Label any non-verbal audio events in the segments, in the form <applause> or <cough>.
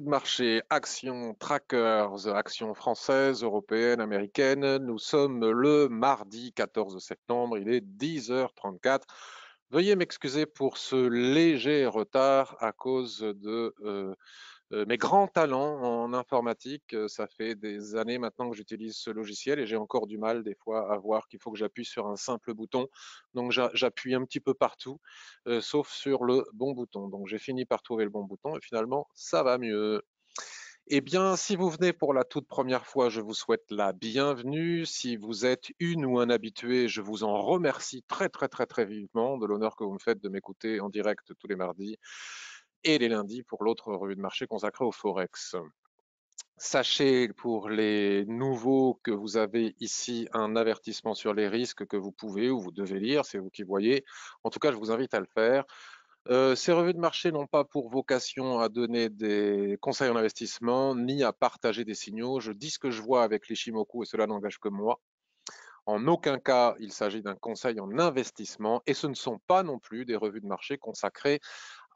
de marché, actions, trackers, actions françaises, européennes, américaines. Nous sommes le mardi 14 septembre, il est 10h34. Veuillez m'excuser pour ce léger retard à cause de euh, euh, mes grands talents en informatique, euh, ça fait des années maintenant que j'utilise ce logiciel et j'ai encore du mal des fois à voir qu'il faut que j'appuie sur un simple bouton. Donc j'appuie un petit peu partout, euh, sauf sur le bon bouton. Donc j'ai fini par trouver le bon bouton et finalement ça va mieux. Eh bien, si vous venez pour la toute première fois, je vous souhaite la bienvenue. Si vous êtes une ou un habitué, je vous en remercie très très très très vivement de l'honneur que vous me faites de m'écouter en direct tous les mardis et les lundis pour l'autre revue de marché consacrée au Forex. Sachez pour les nouveaux que vous avez ici un avertissement sur les risques que vous pouvez ou vous devez lire, c'est vous qui voyez. En tout cas, je vous invite à le faire. Euh, ces revues de marché n'ont pas pour vocation à donner des conseils en investissement ni à partager des signaux. Je dis ce que je vois avec les et cela n'engage que moi. En aucun cas, il s'agit d'un conseil en investissement et ce ne sont pas non plus des revues de marché consacrées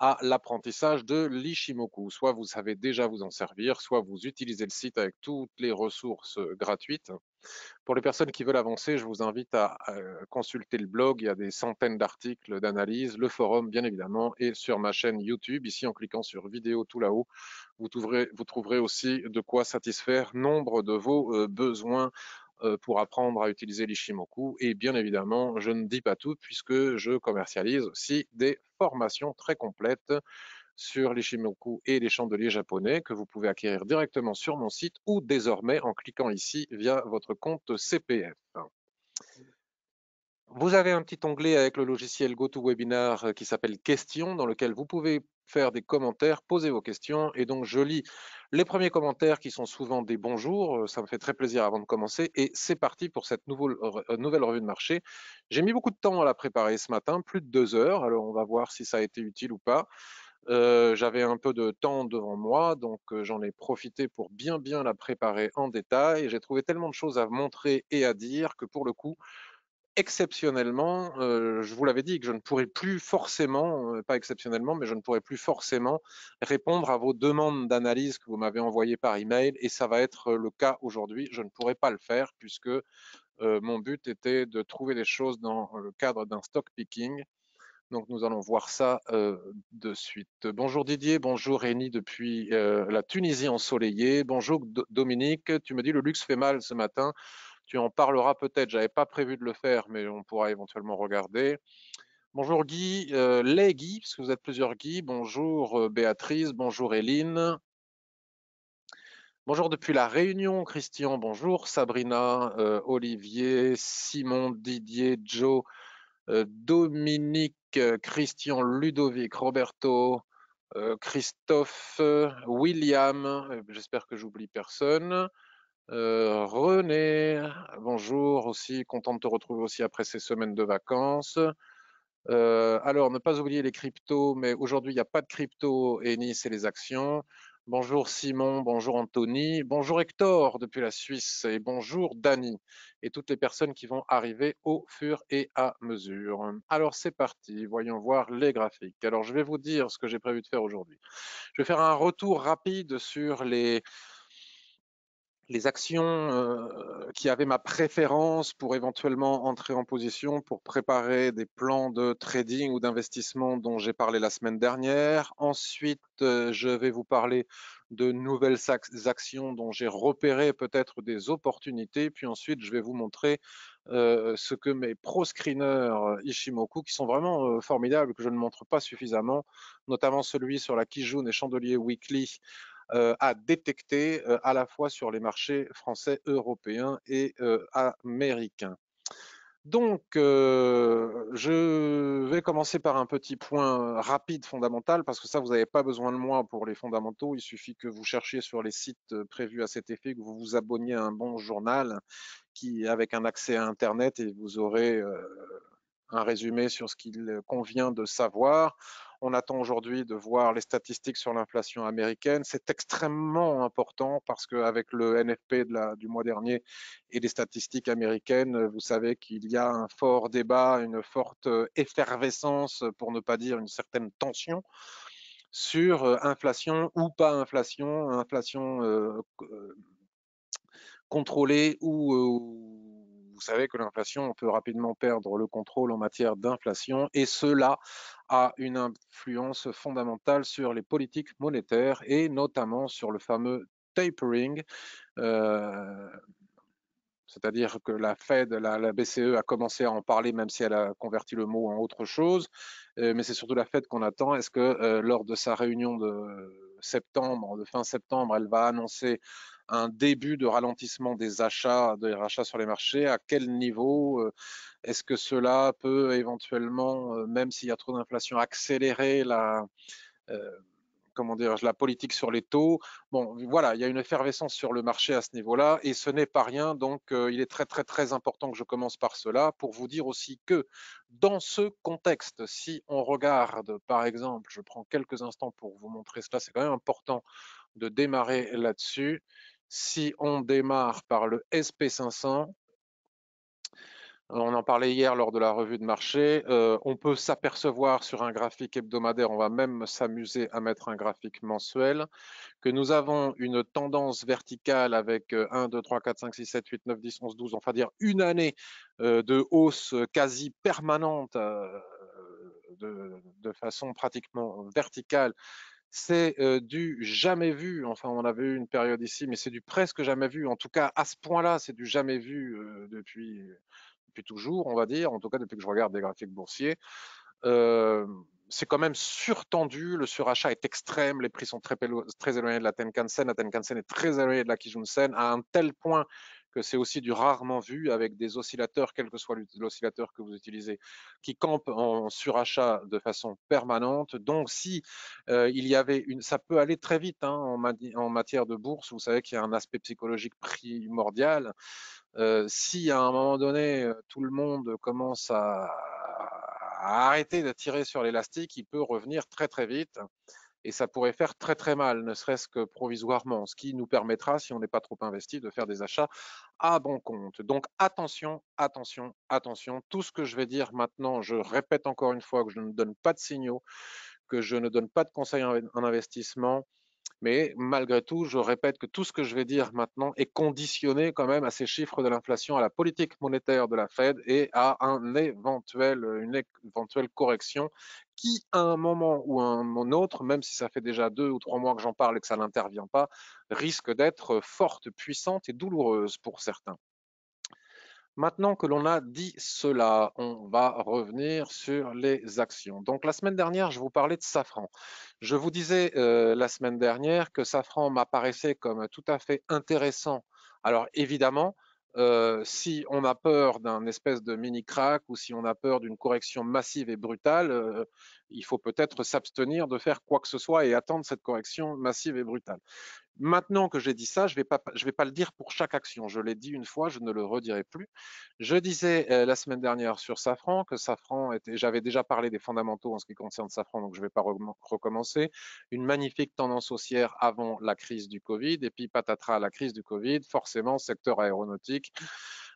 à l'apprentissage de l'Ishimoku. Soit vous savez déjà vous en servir, soit vous utilisez le site avec toutes les ressources euh, gratuites. Pour les personnes qui veulent avancer, je vous invite à, euh, consulter le blog. Il y a des centaines d'articles d'analyse, le forum, bien évidemment, et sur ma chaîne YouTube. Ici, en cliquant sur vidéo tout là-haut, vous trouverez aussi de quoi satisfaire nombre de vos euh, besoins euh, pour apprendre à utiliser l'Ishimoku. Et bien évidemment, je ne dis pas tout puisque je commercialise aussi des formations très complètes sur les et les chandeliers japonais que vous pouvez acquérir directement sur mon site ou désormais en cliquant ici via votre compte CPF. Vous avez un petit onglet avec le logiciel GoToWebinar euh, qui s'appelle Questions, dans lequel vous pouvez faire des commentaires, poser vos questions. Et donc, je lis les premiers commentaires qui sont souvent des Bonjour euh, ». Ça me fait très plaisir avant de commencer. Et c'est parti pour cette euh, nouvelle, revue de marché. J'ai mis beaucoup de temps à la préparer ce matin, plus de deux heures. Alors, on va voir si ça a été utile ou pas. J'avais un peu de temps devant moi, donc j'en ai profité pour bien bien la préparer en détail. J'ai trouvé tellement de choses à montrer et à dire que pour le coup, exceptionnellement, euh, je vous l'avais dit, que je ne pourrais plus forcément, euh, pas exceptionnellement, mais je ne pourrais plus forcément répondre à vos demandes d'analyse que vous m'avez envoyées par email. Et ça va être euh, le cas aujourd'hui. Je ne pourrais pas le faire puisque mon but était de trouver des choses dans le cadre d'un stock picking. Donc nous allons voir ça de suite. Bonjour Didier, bonjour Rémi depuis la Tunisie ensoleillée. Bonjour Dominique, tu me dis le luxe fait mal ce matin. Tu en parleras peut-être. J'avais pas prévu de le faire, mais on pourra éventuellement regarder. Bonjour Guy, euh, les Guy, parce que vous êtes plusieurs Guy. Bonjour euh, Béatrice, bonjour Hélène. Bonjour depuis la Réunion, Christian, bonjour Sabrina, euh, Olivier, Simon, Didier, Joe, Dominique, Christian, Ludovic, Roberto, Christophe, William, j'espère que j'oublie personne. Euh, René, bonjour aussi, content de te retrouver aussi après ces semaines de vacances. Euh, alors, ne pas oublier les cryptos, mais aujourd'hui, il n'y a pas de crypto, Nice et les actions. Bonjour Simon, bonjour Anthony, bonjour Hector depuis la Suisse et bonjour Dani et toutes les personnes qui vont arriver au fur et à mesure. Alors c'est parti, voyons voir les graphiques. Alors je vais vous dire ce que j'ai prévu de faire aujourd'hui. Je vais faire un retour rapide sur les, les actions euh, qui avaient ma préférence pour éventuellement entrer en position, pour préparer des plans de trading ou d'investissement dont j'ai parlé la semaine dernière. Ensuite, euh, je vais vous parler de nouvelles actions dont j'ai repéré peut-être des opportunités. Puis ensuite, je vais vous montrer euh, ce que mes pro-screeners Ishimoku, qui sont vraiment formidables, que je ne montre pas suffisamment, notamment celui sur la Kijun et Chandelier Weekly, euh, à détecter euh, à la fois sur les marchés français, européens et euh, américains. Donc, je vais commencer par un petit point rapide fondamental, parce que ça, vous n'avez pas besoin de moi pour les fondamentaux. Il suffit que vous cherchiez sur les sites prévus à cet effet, que vous vous abonniez à un bon journal qui, avec un accès à Internet, et vous aurez un résumé sur ce qu'il convient de savoir. On attend aujourd'hui de voir les statistiques sur l'inflation américaine. C'est extrêmement important parce qu'avec le NFP du mois dernier et les statistiques américaines, vous savez qu'il y a un fort débat, une forte euh, effervescence, pour ne pas dire une certaine tension sur euh, inflation ou pas inflation, inflation euh, contrôlée ou, vous savez que l'inflation, on peut rapidement perdre le contrôle en matière d'inflation et cela a une influence fondamentale sur les politiques monétaires et notamment sur le fameux tapering. Euh, c'est-à-dire que la Fed, la, la, BCE a commencé à en parler, même si elle a converti le mot en autre chose. Euh, mais c'est surtout la Fed qu'on attend. Est-ce que euh, lors de sa réunion de septembre, de fin septembre, elle va annoncer un début de ralentissement des achats, des rachats sur les marchés, à quel niveau euh, est-ce que cela peut éventuellement, euh, même s'il y a trop d'inflation, accélérer la euh, comment dire, la politique sur les taux. Bon, voilà, il y a une effervescence sur le marché à ce niveau-là et ce n'est pas rien. Donc, il est très, très, très important que je commence par cela pour vous dire aussi que dans ce contexte, si on regarde, par exemple, je prends quelques instants pour vous montrer cela, c'est quand même important de démarrer là-dessus si on démarre par le SP500, euh, on en parlait hier lors de la revue de marché, euh, on peut s'apercevoir sur un graphique hebdomadaire, on va même s'amuser à mettre un graphique mensuel, que nous avons une tendance verticale avec 1, 2, 3, 4, 5, 6, 7, 8, 9, 10, 11, 12, enfin dire une année euh, de hausse quasi permanente de, façon pratiquement verticale c'est du jamais vu. Enfin, on avait eu une période ici, mais c'est du presque jamais vu. En tout cas, à ce point-là, c'est du jamais vu depuis, depuis toujours, on va dire. En tout cas, depuis que je regarde des graphiques boursiers. c'est quand même surtendu, le surachat est extrême, les prix sont très, très éloignés de la Tenkan-sen, la Tenkan-sen est très éloignée de la Kijun-sen, à un tel point que c'est aussi du rarement vu avec des oscillateurs, quel que soit l'oscillateur que vous utilisez, qui campent en surachat de façon permanente. Donc, si euh, il y avait une, ça peut aller très vite hein, en, matière de bourse. Vous savez qu'il y a un aspect psychologique primordial. Euh, si à un moment donné euh, tout le monde commence à, à arrêter de tirer sur l'élastique, il peut revenir très très vite et ça pourrait faire très très mal, ne serait-ce que provisoirement, ce qui nous permettra, si on n'est pas trop investi, de faire des achats à bon compte. Donc attention, attention, attention. Tout ce que je vais dire maintenant, je répète encore une fois que je ne donne pas de signaux, que je ne donne pas de conseils en investissement. Mais malgré tout, je répète que tout ce que je vais dire maintenant est conditionné quand même à ces chiffres de l'inflation, à la politique monétaire de la Fed et à une éventuelle correction qui, à un moment ou à un autre, même si ça fait déjà deux ou trois mois que j'en parle et que ça n'intervient pas, risque d'être forte, puissante et douloureuse pour certains. Maintenant que l'on a dit cela, on va revenir sur les actions. Donc la semaine dernière, je vous parlais de Safran. Je vous disais euh, la semaine dernière que Safran m'apparaissait comme tout à fait intéressant. Alors évidemment, euh, si on a peur d'un espèce de mini crack ou si on a peur d'une correction massive et brutale, euh, il faut peut-être s'abstenir de faire quoi que ce soit et attendre cette correction massive et brutale. Maintenant que j'ai dit ça, je ne vais, pas, le dire pour chaque action. Je l'ai dit une fois, je ne le redirai plus. Je disais euh, la semaine dernière sur Safran que Safran était, j'avais déjà parlé des fondamentaux en ce qui concerne Safran, donc je ne vais pas recommencer. Une magnifique tendance haussière avant la crise du Covid et puis patatras la crise du Covid, forcément secteur aéronautique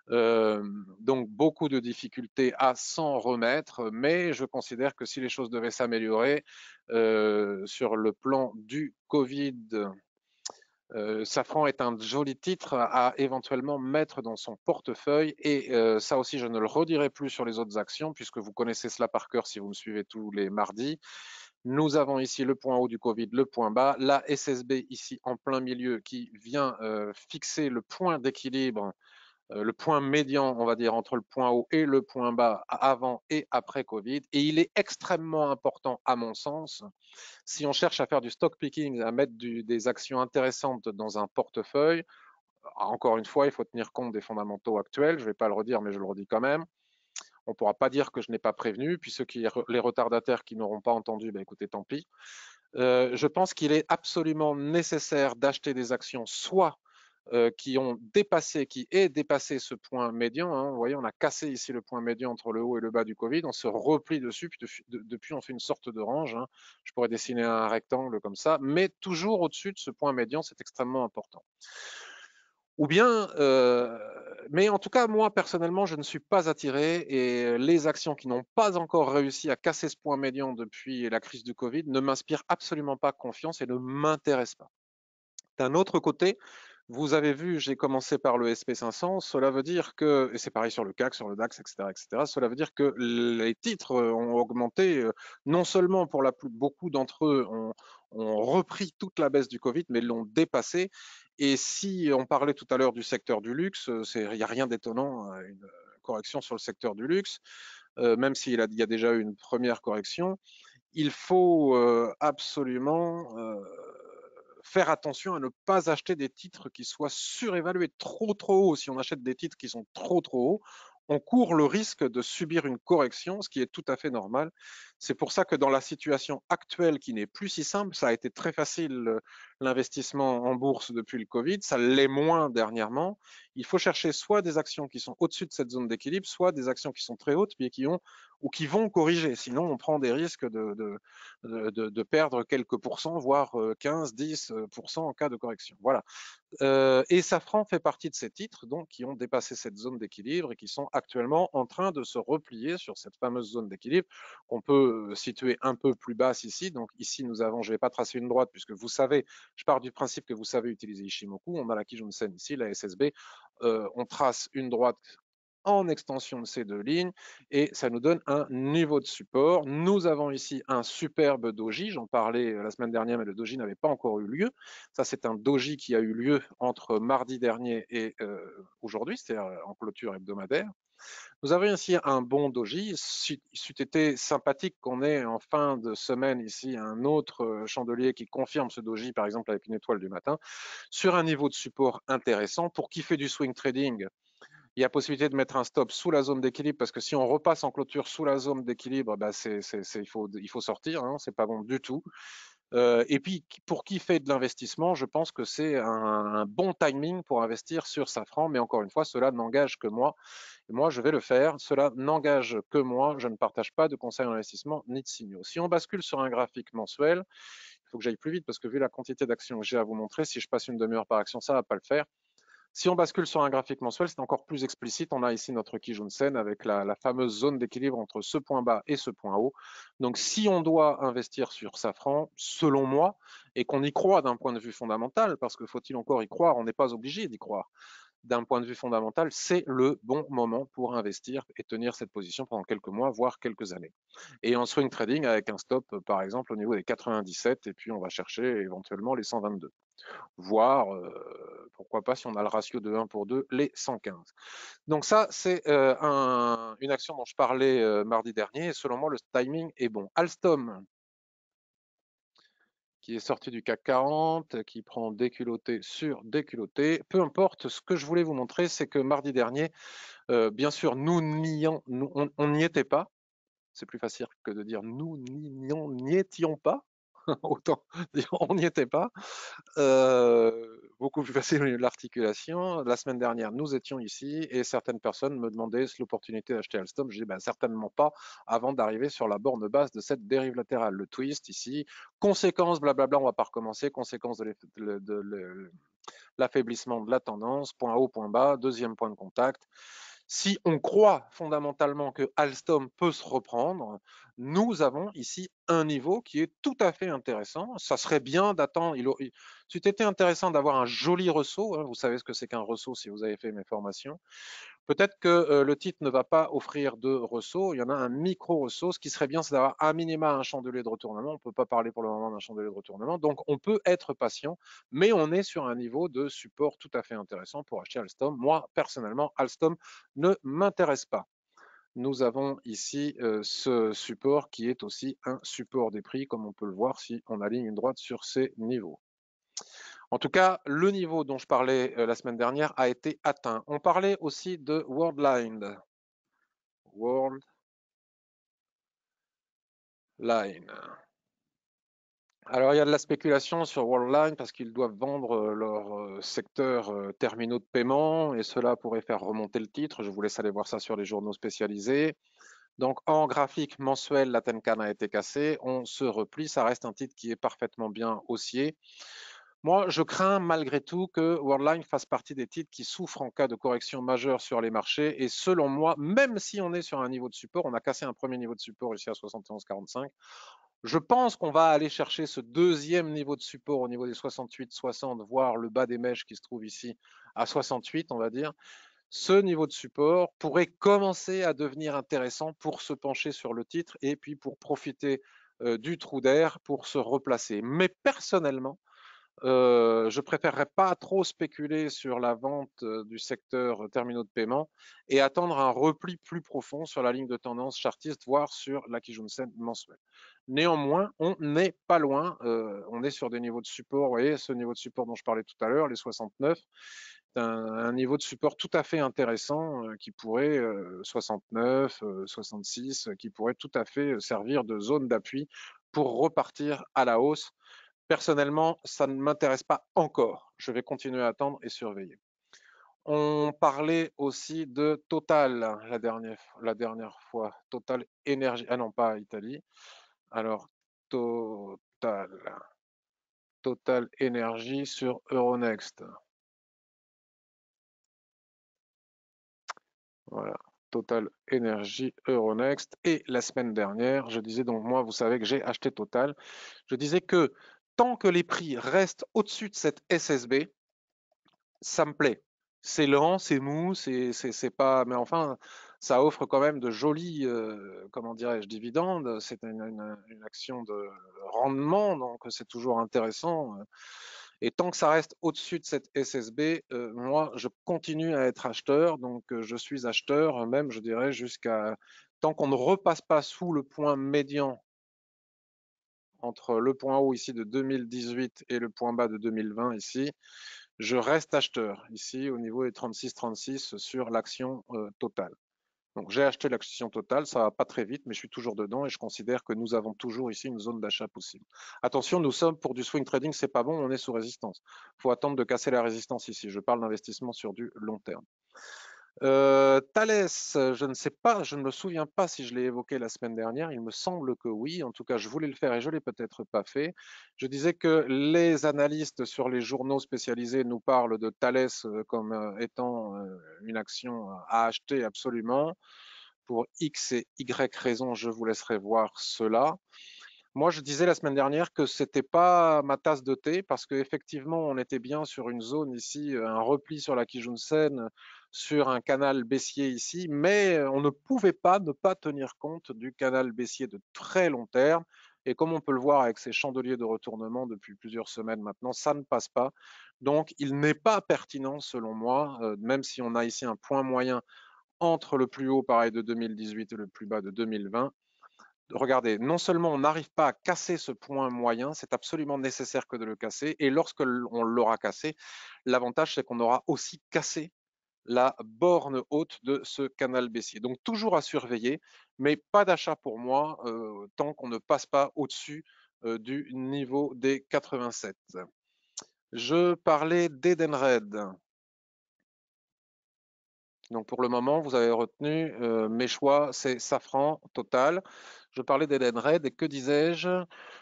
donc beaucoup de difficultés à s'en remettre, mais je considère que si les choses devaient s'améliorer sur le plan du Covid, Safran est un joli titre à éventuellement mettre dans son portefeuille et ça aussi je ne le redirai plus sur les autres actions puisque vous connaissez cela par cœur si vous me suivez tous les mardis. Nous avons ici le point haut du Covid, le point bas, la SSB ici en plein milieu qui vient fixer le point d'équilibre euh, le point médian, on va dire, entre le point haut et le point bas avant et après Covid. Et il est extrêmement important, à mon sens, si on cherche à faire du stock picking, à mettre des actions intéressantes dans un portefeuille, encore une fois, il faut tenir compte des fondamentaux actuels. Je ne vais pas le redire, mais je le redis quand même. On ne pourra pas dire que je n'ai pas prévenu. Puis les retardataires qui n'auront pas entendu, ben écoutez, tant pis. Euh, je pense qu'il est absolument nécessaire d'acheter des actions soit euh, qui ont dépassé, qui est dépassé ce point médian. Hein. Vous voyez, on a cassé ici le point médian entre le haut et le bas du Covid. On se replie dessus, puis depuis on fait une sorte de range. Hein. Je pourrais dessiner un rectangle comme ça, mais toujours au-dessus de ce point médian, c'est extrêmement important. Ou bien, euh, mais en tout cas, moi personnellement, je ne suis pas attiré et les actions qui n'ont pas encore réussi à casser ce point médian depuis la crise du Covid ne m'inspirent absolument pas confiance et ne m'intéressent pas. D'un autre côté, vous avez vu, j'ai commencé par le SP500. Cela veut dire que, et c'est pareil sur le CAC, sur le DAX, etc., etc. Cela veut dire que les titres euh, ont augmenté, euh, non seulement pour la plus, beaucoup d'entre eux ont, repris toute la baisse du Covid, mais l'ont dépassé. Et si on parlait tout à l'heure du secteur du luxe, euh, il n'y a rien d'étonnant une correction sur le secteur du luxe, même s'il y a déjà eu une première correction. Il faut absolument faire attention à ne pas acheter des titres qui soient surévalués trop trop haut. Si on achète des titres qui sont trop trop hauts, on court le risque de subir une correction, ce qui est tout à fait normal. C'est pour ça que dans la situation actuelle qui n'est plus si simple, ça a été très facile euh, l'investissement en bourse depuis le Covid, ça l'est moins dernièrement. Il faut chercher soit des actions qui sont au-dessus de cette zone d'équilibre, soit des actions qui sont très hautes, mais qui ont ou qui vont corriger. Sinon, on prend des risques de, de, de, perdre quelques pourcents, voire 15, euh, 10 euh, en cas de correction. Voilà. Euh, et Safran fait partie de ces titres donc, qui ont dépassé cette zone d'équilibre et qui sont actuellement en train de se replier sur cette fameuse zone d'équilibre qu'on peut situer un peu plus basse ici. Donc ici, nous avons, je ne vais pas tracer une droite puisque vous savez, je pars du principe que vous savez utiliser Ishimoku. On a la Kijunsen ici, la SSB. on trace une droite en extension de ces deux lignes et ça nous donne un niveau de support. Nous avons ici un superbe doji, j'en parlais euh, la semaine dernière mais le doji n'avait pas encore eu lieu. Ça c'est un doji qui a eu lieu entre mardi dernier et euh, aujourd'hui, c'est-à-dire euh, en clôture hebdomadaire. Nous avons ici un bon doji. Il été sympathique qu'on ait en fin de semaine ici un autre chandelier qui confirme ce doji, par exemple avec une étoile du matin, sur un niveau de support intéressant. Pour qui fait du swing trading, il y a possibilité de mettre un stop sous la zone d'équilibre parce que si on repasse en clôture sous la zone d'équilibre, bah, il, faut, sortir, hein, c'est pas bon du tout. Euh, et puis, pour qui fait de l'investissement, je pense que c'est un, bon timing pour investir sur Safran. Mais encore une fois, cela n'engage que moi. moi, je vais le faire. Cela n'engage que moi. Je ne partage pas de conseils d'investissement ni de signaux. Si on bascule sur un graphique mensuel, il faut que j'aille plus vite parce que vu la quantité d'actions que j'ai à vous montrer, si je passe une demi-heure par action, ça ne va pas le faire. Si on bascule sur un graphique mensuel, c'est encore plus explicite. On a ici notre Sen avec la, la fameuse zone d'équilibre entre ce point bas et ce point haut. Donc, si on doit investir sur Safran, selon moi, et qu'on y croit d'un point de vue fondamental, parce que faut-il encore y croire, on n'est pas obligé d'y croire, d'un point de vue fondamental, c'est le bon moment pour investir et tenir cette position pendant quelques mois, voire quelques années. Et en swing trading, avec un stop, par exemple, au niveau des 97, et puis on va chercher éventuellement les 122, voire euh, pourquoi pas, si on a le ratio de 1 pour 2, les 115. Donc ça, c'est euh, une action dont je parlais euh, mardi dernier, et selon moi, le timing est bon. Alstom, qui est sorti du CAC 40, qui prend déculotté sur déculotté. Peu importe, ce que je voulais vous montrer, c'est que mardi dernier, euh, bien sûr, nous n'y était pas. C'est plus facile que de dire nous n'y étions pas. <laughs> autant on n'y était pas. Euh, beaucoup plus facile <laughs> l'articulation. La semaine dernière, nous étions ici et certaines personnes me demandaient si l'opportunité d'acheter Alstom. Je dis ben, certainement pas avant d'arriver sur la borne basse de cette dérive latérale. Le twist ici, conséquence, blablabla, on va pas recommencer, conséquence de l'affaiblissement de la tendance, point haut, point bas, deuxième point de contact. Si on croit fondamentalement que Alstom peut se reprendre, nous avons ici un niveau qui est tout à fait intéressant. Ça serait bien d'attendre. Il, aurait été intéressant d'avoir un joli ressaut. Hein, vous savez ce que c'est qu'un ressaut si vous avez fait mes formations. Peut-être que euh, le titre ne va pas offrir de ressaut. Il y en a un micro ressaut. Ce qui serait bien, c'est d'avoir un minima un chandelier de retournement. On ne peut pas parler pour le moment d'un chandelier de retournement. Donc, on peut être patient, mais on est sur un niveau de support tout à fait intéressant pour acheter Alstom. Moi, personnellement, Alstom ne m'intéresse pas. Nous avons ici euh, ce support qui est aussi un support des prix, comme on peut le voir si on aligne une droite sur ces niveaux. En tout cas, le niveau dont je parlais euh, la semaine dernière a été atteint. On parlait aussi de Worldline. World Alors, il y a de la spéculation sur Worldline parce qu'ils doivent vendre euh, leur euh, secteur terminaux de paiement et cela pourrait faire remonter le titre. Je vous laisse aller voir ça sur les journaux spécialisés. Donc, en graphique mensuel, la Tenkan a été cassée. On se replie. Ça reste un titre qui est parfaitement bien haussier. Moi, je crains malgré tout que Worldline fasse partie des titres qui souffrent en cas de correction majeure sur les marchés. Et selon moi, même si on est sur un niveau de support, on a cassé un premier niveau de support ici à 71,45. Je pense qu'on va aller chercher ce deuxième niveau de support au niveau des 68.60, voire le bas des mèches qui se trouve ici à 68, on va dire. Ce niveau de support pourrait commencer à devenir intéressant pour se pencher sur le titre et puis pour profiter euh, du trou d'air pour se replacer. Mais personnellement, euh, je préférerais pas trop spéculer sur la vente euh, du secteur euh, terminaux de paiement et attendre un repli plus profond sur la ligne de tendance chartiste, voire sur la Kijunsen mensuelle. Néanmoins, on n'est pas loin. on est sur des niveaux de support. Vous voyez, ce niveau de support dont je parlais tout à l'heure, les 69, un, un, niveau de support tout à fait intéressant qui pourrait, 69, 66, qui pourrait tout à fait servir de zone d'appui pour repartir à la hausse Personnellement, ça ne m'intéresse pas encore. Je vais continuer à attendre et surveiller. On parlait aussi de Total la dernière, la dernière fois. Total Énergie. Ah non, pas Italie. Alors, Total. Total Énergie sur Euronext. Voilà. Total énergie Euronext. Et la semaine dernière, je disais donc, moi, vous savez que j'ai acheté Total. Je disais que tant que les prix restent au-dessus de cette SSB, ça me plaît. C'est lent, c'est mou, c'est pas. Mais enfin, ça offre quand même de jolis, euh, comment dirais-je, dividendes. C'est une, action de rendement, donc c'est toujours intéressant. Euh. Et tant que ça reste au-dessus de cette SSB, euh, moi, je continue à être acheteur. Donc, je suis acheteur, même, je dirais, jusqu'à tant qu'on ne repasse pas sous le point médian entre le point haut ici de 2018 et le point bas de 2020 ici, je reste acheteur ici au niveau des 36-36 sur l'action euh, totale. Donc j'ai acheté l'action totale, ça va pas très vite, mais je suis toujours dedans et je considère que nous avons toujours ici une zone d'achat possible. Attention, nous sommes pour du swing trading, c'est pas bon, on est sous résistance. Il faut attendre de casser la résistance ici. Je parle d'investissement sur du long terme. Euh, Thales, je ne sais pas, je ne me souviens pas si je l'ai évoqué la semaine dernière, il me semble que oui, en tout cas je voulais le faire et je ne l'ai peut-être pas fait. Je disais que les analystes sur les journaux spécialisés nous parlent de Thales euh, comme euh, étant une action à acheter absolument. Pour X et Y raisons, je vous laisserai voir cela. Moi, je disais la semaine dernière que c'était pas ma tasse de thé parce qu'effectivement, on était bien sur une zone ici, un repli sur la Kijunsen sur un canal baissier ici, mais euh, on ne pouvait pas ne pas tenir compte du canal baissier de très long terme. Et comme on peut le voir avec ces chandeliers de retournement depuis plusieurs semaines maintenant, ça ne passe pas. Donc, il n'est pas pertinent, selon moi, euh, même si on a ici un point moyen entre le plus haut, pareil, de 2018 et le plus bas de 2020. Regardez, non seulement on n'arrive pas à casser ce point moyen, c'est absolument nécessaire que de le casser. Et lorsque l'on l'aura cassé, l'avantage, c'est qu'on aura aussi cassé la borne haute de ce canal baissier. Donc toujours à surveiller, mais pas d'achat pour moi euh, tant qu'on ne passe pas au-dessus euh, du niveau des 87. Je parlais d'Edenred. Donc pour le moment, vous avez retenu euh, mes choix, c'est Safran Total. Je parlais d'Edenred et que disais-je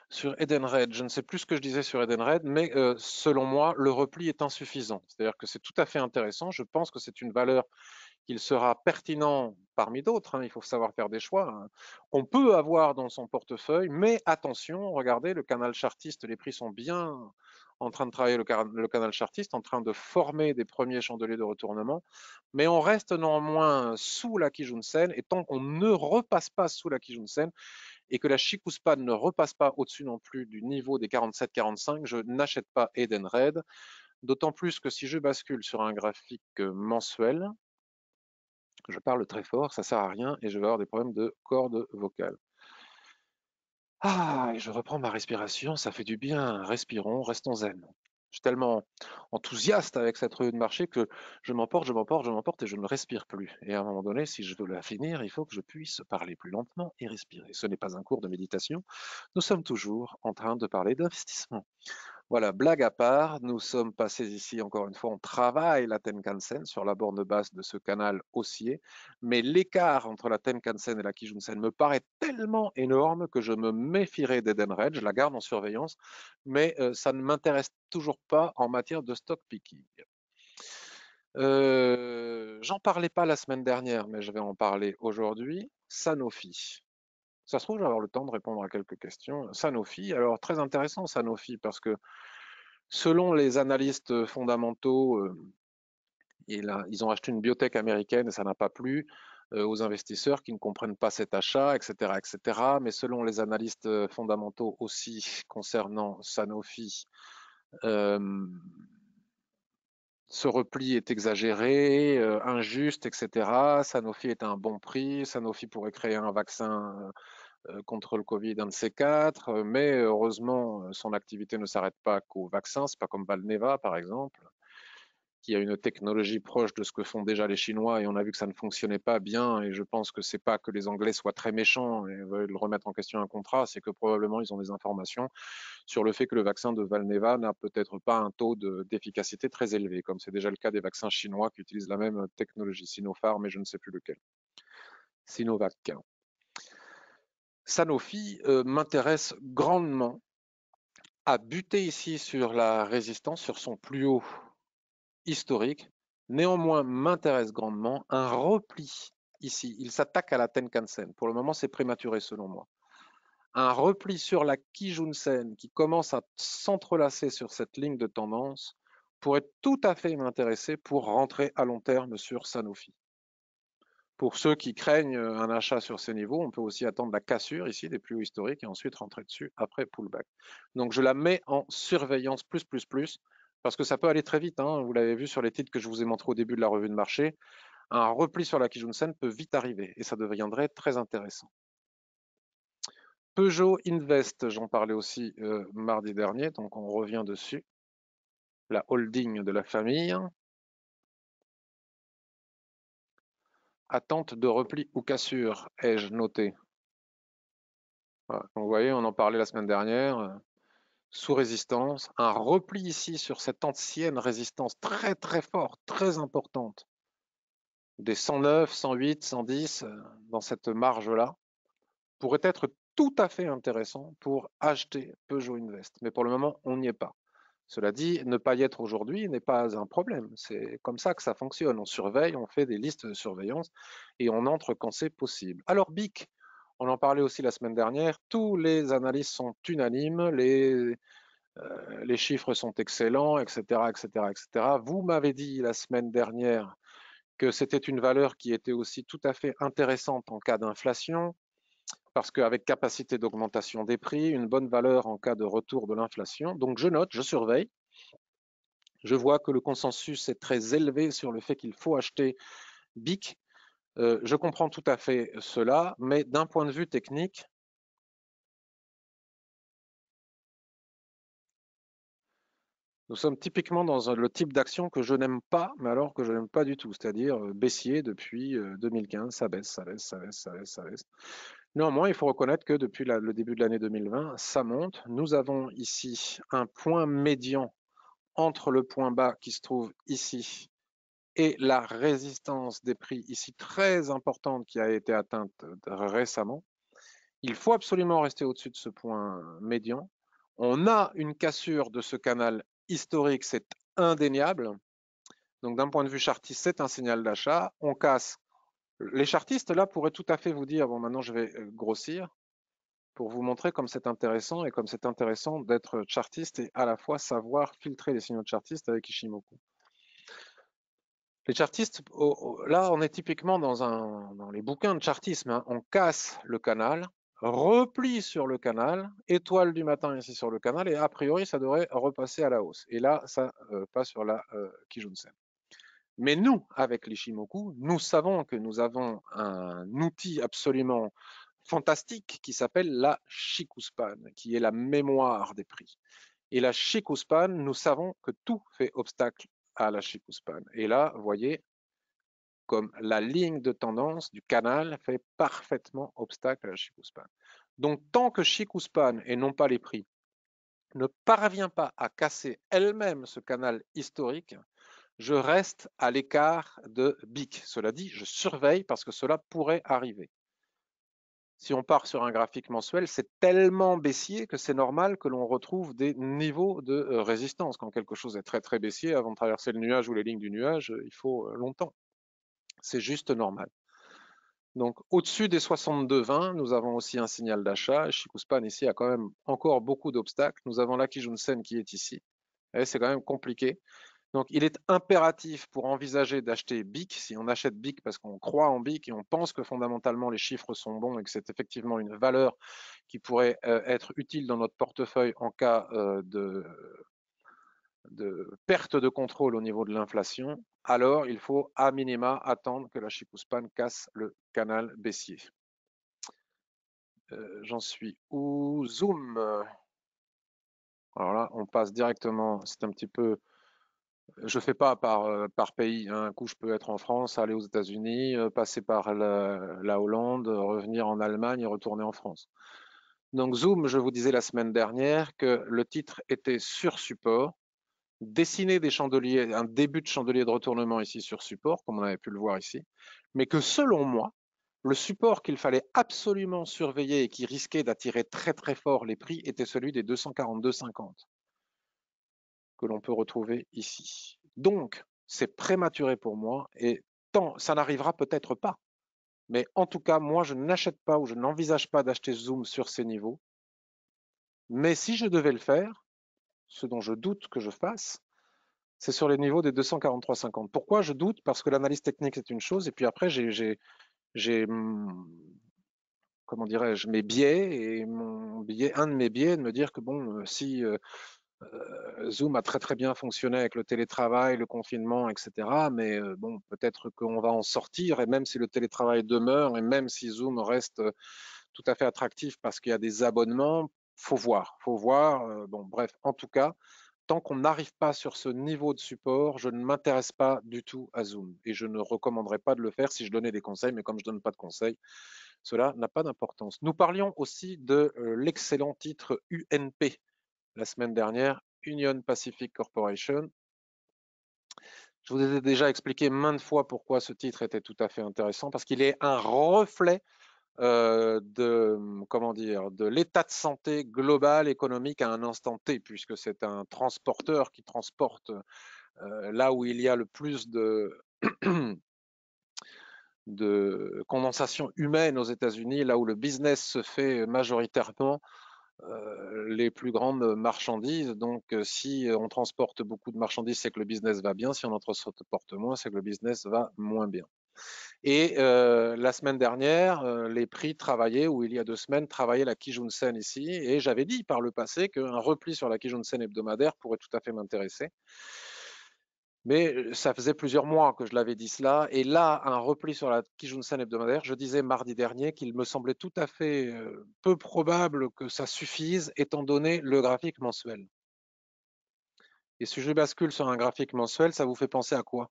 sur Edenred Je ne sais plus ce que je disais sur Edenred, mais euh, selon moi, le repli est insuffisant. C'est-à-dire que c'est tout à fait intéressant. Je pense que c'est une valeur qu'il sera pertinent parmi d'autres. Hein. il faut savoir faire des choix. Hein. On peut avoir dans son portefeuille, mais attention, regardez, le canal chartiste, les prix sont bien en train de travailler le, canal chartiste, en train de former des premiers chandeliers de retournement, mais on reste néanmoins sous la Kijun Sen et tant qu'on ne repasse pas sous la Kijun Sen et que la Shikuspan ne repasse pas au-dessus non plus du niveau des 47-45, je n'achète pas Eden Red, d'autant plus que si je bascule sur un graphique euh, mensuel, je parle très fort, ça ne sert à rien, et je vais avoir des problèmes de cordes vocales. Ah, je reprends ma respiration, ça fait du bien. Respirons, restons zen. Je suis tellement enthousiaste avec cette rue de marché que je m'emporte, je m'emporte, je m'emporte et je ne respire plus. Et à un moment donné, si je veux la finir, il faut que je puisse parler plus lentement et respirer. Ce n'est pas un cours de méditation. Nous sommes toujours en train de parler d'investissement. Voilà, blague à part, nous sommes passés ici, encore une fois, on travaille la Tenkansen sur la borne basse de ce canal haussier, mais l'écart entre la Tenkansen et la Kijunsen me paraît tellement énorme que je me méfierai d'Eden Red, je la garde en surveillance, mais euh, ça ne m'intéresse toujours pas en matière de stock picking. Euh, j'en parlais pas la semaine dernière, mais je vais en parler aujourd'hui. Sanofi. Ça se trouve, je vais avoir le temps de répondre à quelques questions. Sanofi, alors très intéressant Sanofi, parce que selon les analystes fondamentaux, euh, ils ont acheté une biotech américaine et ça n'a pas plu euh, aux investisseurs qui ne comprennent pas cet achat, etc., etc. Mais selon les analystes euh, fondamentaux aussi <laughs> concernant Sanofi, ce repli est exagéré, injuste, etc. Sanofi est à un bon prix, Sanofi pourrait créer un vaccin euh, contre le Covid, un de ces quatre, euh, mais heureusement, euh, son activité ne s'arrête pas qu'aux vaccins, c'est pas comme Valneva par exemple, qui a une technologie proche de ce que font déjà les Chinois et on a vu que ça ne fonctionnait pas bien et je pense que c'est pas que les Anglais soient très méchants et veulent remettre en question un contrat, c'est que probablement ils ont des informations sur le fait que le vaccin de Valneva n'a peut-être pas un taux d'efficacité très élevé, comme c'est déjà le cas des vaccins chinois qui utilisent la même technologie Sinopharm mais je ne sais plus lequel. Sinovac. Sanofi euh, m'intéresse grandement à buter ici sur la résistance, sur son plus haut historique. Néanmoins, m'intéresse grandement un repli ici. Il s'attaque à la Tenkan-sen. Pour le moment, c'est prématuré selon moi. Un repli sur la Kijun-sen qui commence à s'entrelacer sur cette ligne de tendance pourrait tout à fait m'intéresser pour rentrer à long terme sur Sanofi. Pour ceux qui craignent euh, un achat sur ces niveaux, on peut aussi attendre la cassure ici des plus hauts historiques et ensuite rentrer dessus après pullback. Donc je la mets en surveillance plus plus plus parce que ça peut aller très vite. Hein. Vous l'avez vu sur les titres que je vous ai montrés au début de la revue de marché, un repli sur la Kijun-sen peut vite arriver et ça deviendrait très intéressant. Peugeot Invest, j'en parlais aussi euh, mardi dernier, donc on revient dessus. La holding de la famille, attente de repli ou cassure, ai-je noté. vous voyez, on en parlait la semaine dernière, euh, sous résistance, un repli ici sur cette ancienne résistance très très forte, très importante, des 109, 108, 110, dans cette marge-là, pourrait être tout à fait intéressant pour acheter Peugeot Invest. Mais pour le moment, on n'y est pas. Cela dit, ne pas y être aujourd'hui n'est pas un problème. C'est comme ça que ça fonctionne. On surveille, on fait des listes de surveillance et on entre quand c'est possible. Alors BIC, on en parlait aussi la semaine dernière, tous les analyses sont unanimes, les, euh, les chiffres sont excellents, etc. etc., etc. Vous m'avez dit la semaine dernière que c'était une valeur qui était aussi tout à fait intéressante en cas d'inflation parce qu'avec capacité d'augmentation des prix, une bonne valeur en cas de retour de l'inflation. Donc je note, je surveille. Je vois que le consensus est très élevé sur le fait qu'il faut acheter BIC. Euh, je comprends tout à fait cela, mais d'un point de vue technique, Nous sommes typiquement dans le type d'action que je n'aime pas, mais alors que je n'aime pas du tout, c'est-à-dire euh, baissier depuis 2015, euh, ça baisse, ça baisse, ça baisse, ça baisse, ça baisse. Néanmoins, il faut reconnaître que depuis le début de l'année 2020, ça monte. Nous avons ici un point médian entre le point bas qui se trouve ici et la résistance des prix ici très importante qui a été atteinte euh, récemment. Il faut absolument rester au-dessus de ce point médian. On a une cassure de ce canal historique, c'est indéniable. Donc d'un point de vue chartiste, c'est un signal d'achat. On casse les chartistes, là, pourraient tout à fait vous dire, bon, maintenant je vais euh, grossir pour vous montrer comme c'est intéressant et comme c'est intéressant d'être chartiste et à la fois savoir filtrer les signaux de chartiste avec Ishimoku. Les chartistes, là, on est typiquement dans, un, dans les bouquins de chartisme. Hein. On casse le canal, replie sur le canal, étoile du matin ici sur le canal, et a priori, ça devrait repasser à la hausse. Et là, ça euh, passe sur la Kijun euh, Kijunsen. Mais nous, avec l'Ishimoku, nous savons que nous avons un outil absolument fantastique qui s'appelle la Shikuspan, qui est la mémoire des prix. Et la Shikuspan, nous savons que tout fait obstacle à la Shikuspan. Et là, vous voyez, comme la ligne de tendance du canal fait parfaitement obstacle à la Shikuspan. Donc, tant que Shikuspan, et non pas les prix, ne parvient pas à casser elle-même ce canal historique, je reste à l'écart de BIC. Cela dit, je surveille parce que cela pourrait arriver. Si on part sur un graphique mensuel, c'est tellement baissier que c'est normal que l'on retrouve des niveaux de euh, résistance. Quand quelque chose est très très baissier, avant de traverser le nuage ou les lignes du nuage, euh, il faut euh, longtemps. C'est juste normal. Donc au-dessus des 62,20, nous avons aussi un signal d'achat. Shikuspan ici a quand même encore beaucoup d'obstacles. Nous avons l'Akijunsen qui est ici. c'est quand même compliqué. Donc, il est impératif pour envisager d'acheter BIC, si on achète BIC parce qu'on croit en BIC et on pense que fondamentalement les chiffres sont bons et que c'est effectivement une valeur qui pourrait euh, être utile dans notre portefeuille en cas euh, de, perte de contrôle au niveau de l'inflation, alors il faut à minima attendre que la Chicouspan casse le canal baissier. Euh, j'en suis où Zoom. Alors là, on passe directement, c'est un petit peu je ne fais pas par, euh, pays. Hein. Un coup, je peux être en France, aller aux États-Unis, euh, passer par la, Hollande, revenir en Allemagne et retourner en France. Donc Zoom, je vous disais la semaine dernière que le titre était sur support, dessiner des chandeliers, un début de chandelier de retournement ici sur support, comme on avait pu le voir ici, mais que selon moi, le support qu'il fallait absolument surveiller et qui risquait d'attirer très très fort les prix était celui des 242,50 que l'on peut retrouver ici. Donc, c'est prématuré pour moi et tant ça n'arrivera peut-être pas. Mais en tout cas, moi, je n'achète pas ou je n'envisage pas d'acheter Zoom sur ces niveaux. Mais si je devais le faire, ce dont je doute que je fasse, c'est sur les niveaux des 50 Pourquoi je doute Parce que l'analyse technique, c'est une chose. Et puis après, j'ai, hum, comment dirais-je, mes biais. Et mon biais, un de mes biais, de me dire que bon, euh, si euh, euh, Zoom a très très bien fonctionné avec le télétravail, le confinement, etc. Mais euh, bon, peut-être qu'on va en sortir. Et même si le télétravail demeure, et même si Zoom reste euh, tout à fait attractif parce qu'il y a des abonnements, faut voir, faut voir. bon, bref, en tout cas, tant qu'on n'arrive pas sur ce niveau de support, je ne m'intéresse pas du tout à Zoom et je ne recommanderais pas de le faire si je donnais des conseils. Mais comme je donne pas de conseils, cela n'a pas d'importance. Nous parlions aussi de l'excellent titre UNP la semaine dernière, Union Pacific Corporation. Je vous ai déjà expliqué maintes fois pourquoi ce titre était tout à fait intéressant, parce qu'il est un reflet euh, de hum, comment dire de l'état de santé global économique à un instant T, puisque c'est un transporteur qui transporte euh, là où il y a le plus de <clears throat> de condensation humaine aux États-Unis, là où le business se fait majoritairement, euh, les plus grandes marchandises. Donc, euh, si on transporte beaucoup de marchandises, c'est que le business va bien. Si on en transporte moins, c'est que le business va moins bien. Et euh, la semaine dernière, les prix travaillaient, ou il y a deux semaines, travaillaient la Kijunsen ici. Et j'avais dit par le passé qu'un repli sur la Kijunsen hebdomadaire pourrait tout à fait m'intéresser. Mais ça faisait plusieurs mois que je l'avais dit cela. Et là, un repli sur la Kijun-sen hebdomadaire, je disais mardi dernier qu'il me semblait tout à fait peu probable que ça suffise, étant donné le graphique mensuel. Et si je bascule sur un graphique mensuel, ça vous fait penser à quoi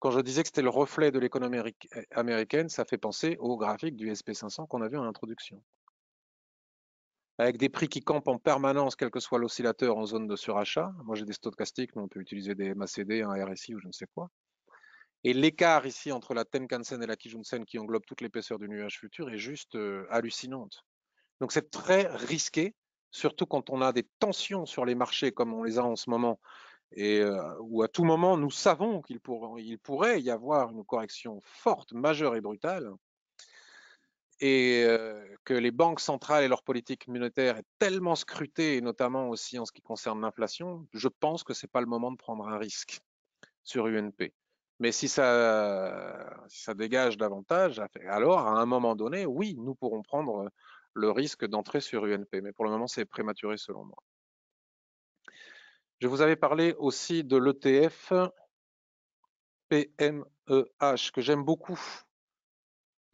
Quand je disais que c'était le reflet de l'économie eh, américaine, ça fait penser au graphique du SP500 qu'on a vu en introduction avec des prix qui campent en permanence, quel que soit l'oscillateur en zone de surachat. Moi, j'ai des stochastiques, mais on peut utiliser des MACD, un RSI ou je ne sais quoi. Et l'écart ici entre la Tenkan-sen et la Kijun-sen, qui englobe toute l'épaisseur du nuage futur, est juste euh, hallucinante. Donc, c'est très risqué, surtout quand on a des tensions sur les marchés comme on les a en ce moment, et euh, où à tout moment, nous savons qu'il pourrait y avoir une correction forte, majeure et brutale et que les banques centrales et leur politique monétaire est tellement scrutée, notamment aussi en ce qui concerne l'inflation, je pense que ce n'est pas le moment de prendre un risque sur UNP. Mais si ça, si ça dégage davantage, alors à un moment donné, oui, nous pourrons prendre le risque d'entrer sur UNP. Mais pour le moment, c'est prématuré selon moi. Je vous avais parlé aussi de l'ETF PMEH que j'aime beaucoup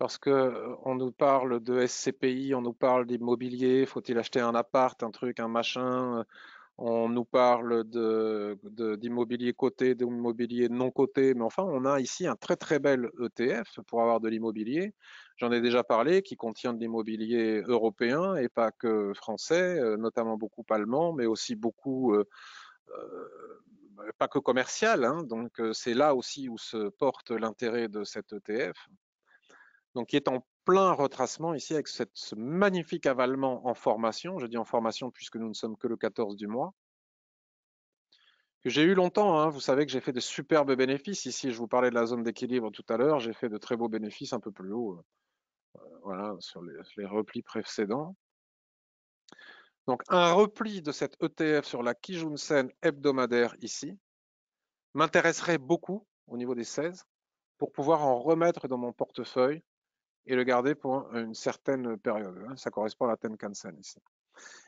parce que euh, on nous parle de SCPI, on nous parle d'immobilier, faut-il acheter un appart, un truc, un machin, euh, on nous parle d'immobilier coté, d'immobilier non coté, mais enfin, on a ici un très très bel ETF pour avoir de l'immobilier. J'en ai déjà parlé, qui contient de l'immobilier européen et pas que français, euh, notamment beaucoup allemand, mais aussi beaucoup, pas que commercial. Hein. donc, c'est là aussi où se porte l'intérêt de cet ETF donc qui est en plein retracement ici avec ce magnifique avalement en formation. Je dis en formation puisque nous ne sommes que le 14 du mois. Que j'ai eu longtemps, hein. vous savez que j'ai fait de superbes bénéfices. Ici, je vous parlais de la zone d'équilibre tout à l'heure. J'ai fait de très beaux bénéfices un peu plus haut, euh, euh, voilà, sur les, les replis précédents. Donc, un repli de cette ETF sur la Kijunsen hebdomadaire ici m'intéresserait beaucoup au niveau des 16 pour pouvoir en remettre dans mon portefeuille et le garder pour une certaine période. Hein. Ça correspond à la Tenkan-sen ici.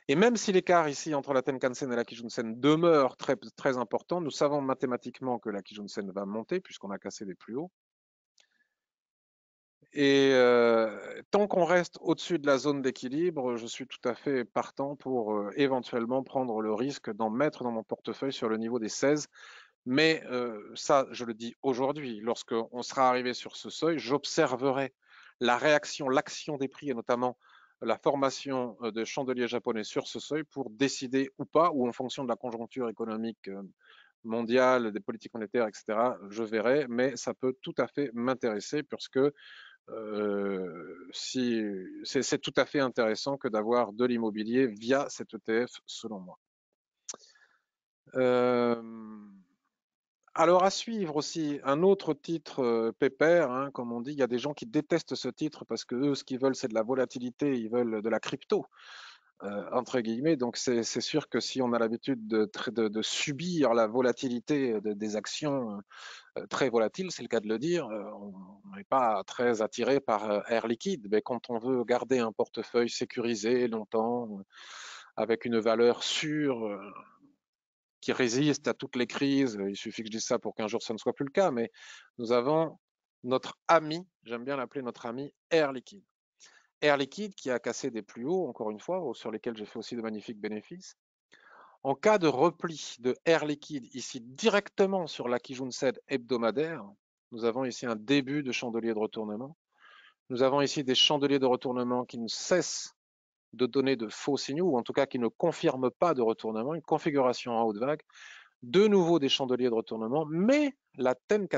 Et même si l'écart ici entre la Tenkan-sen et la Kijun-sen demeure très, très important, nous savons mathématiquement que la Kijun-sen va monter puisqu'on a cassé les plus hauts. Et euh, tant qu'on reste au-dessus de la zone d'équilibre, je suis tout à fait partant pour euh, éventuellement prendre le risque d'en mettre dans mon portefeuille sur le niveau des 16. Mais euh, ça, je le dis aujourd'hui, lorsqu'on sera arrivé sur ce seuil, j'observerai la réaction, l'action des prix et notamment la formation euh, de chandeliers japonais sur ce seuil pour décider ou pas, ou en fonction de la conjoncture économique euh, mondiale, des politiques monétaires, etc., je verrai, mais ça peut tout à fait m'intéresser puisque euh, si, c'est tout à fait intéressant que d'avoir de l'immobilier via cet ETF, selon moi. Alors à suivre aussi un autre titre pépère, hein, comme on dit, il y a des gens qui détestent ce titre parce que eux, ce qu'ils veulent, c'est de la volatilité, ils veulent de la crypto. entre guillemets, donc c'est sûr que si on a l'habitude de, subir la volatilité des actions très volatiles, c'est le cas de le dire, on n'est pas très attiré par Air Liquide, mais quand on veut garder un portefeuille sécurisé longtemps, avec une valeur sûre, qui résiste à toutes les crises. Il suffit que je dise ça pour qu'un jour ça ne soit plus le cas, mais nous avons notre ami, j'aime bien l'appeler notre ami Air Liquide. Air Liquide qui a cassé des plus hauts, encore une fois, sur lesquels j'ai fait aussi de magnifiques bénéfices. En cas de repli de Air Liquide ici directement sur la Kijun-Sed hebdomadaire, nous avons ici un début de chandelier de retournement. Nous avons ici des chandeliers de retournement qui ne cessent de donner de faux signaux, ou en tout cas qui ne confirment pas de retournement, une configuration en haute vague, de nouveau des chandeliers de retournement, mais la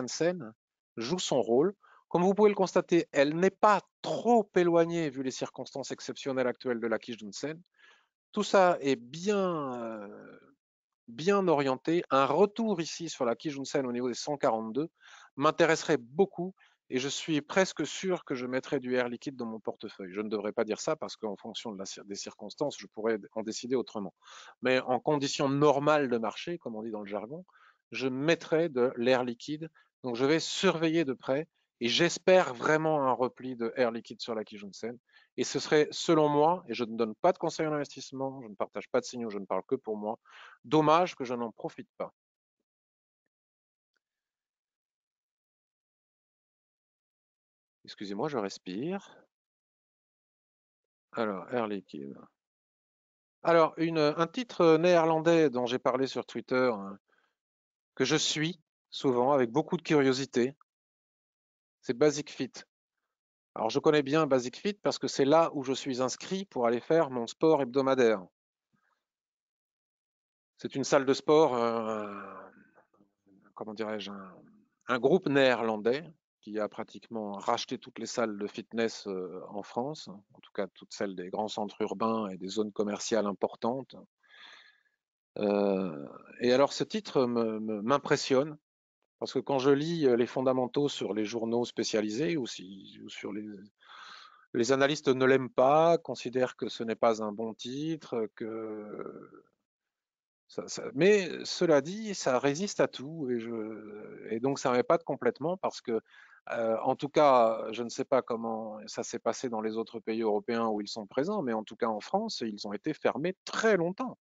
Sen joue son rôle. Comme vous pouvez le constater, elle n'est pas trop éloignée vu les circonstances exceptionnelles actuelles de la Sen. Tout ça est bien, euh, bien orienté. Un retour ici sur la Sen au niveau des 142 m'intéresserait beaucoup et je suis presque sûr que je mettrai du air liquide dans mon portefeuille. Je ne devrais pas dire ça parce qu'en fonction des circonstances, je pourrais en décider autrement. Mais en conditions normales de marché, comme on dit dans le jargon, je mettrai de l'air liquide. Donc je vais surveiller de près et j'espère vraiment un repli de air liquide sur la Sen. Et ce serait, selon moi, et je ne donne pas de conseils en investissement, je ne partage pas de signaux, je ne parle que pour moi, dommage que je n'en profite pas. Excusez-moi, je respire. Alors, air liquide. Alors, euh, un titre euh, néerlandais dont j'ai parlé sur Twitter, hein, que je suis souvent avec beaucoup de curiosité, c'est Basic Fit. Alors, je connais bien Basic Fit parce que c'est là où je suis inscrit pour aller faire mon sport hebdomadaire. C'est une salle de sport, euh, comment dirais-je, un groupe néerlandais qui a pratiquement racheté toutes les salles de fitness euh, en France, en tout cas toutes celles des grands centres urbains et des zones commerciales importantes. Euh, et alors ce titre m'impressionne, parce que quand je lis euh, les fondamentaux sur les journaux spécialisés ou, si, sur les... Les analystes ne l'aiment pas, considèrent que ce n'est pas un bon titre, que mais cela dit, ça résiste à tout et, je, et donc ça m'épate complètement parce que en tout cas, je ne sais pas comment ça s'est passé dans les autres pays européens où ils sont présents, mais en tout cas en France, ils ont été fermés très longtemps.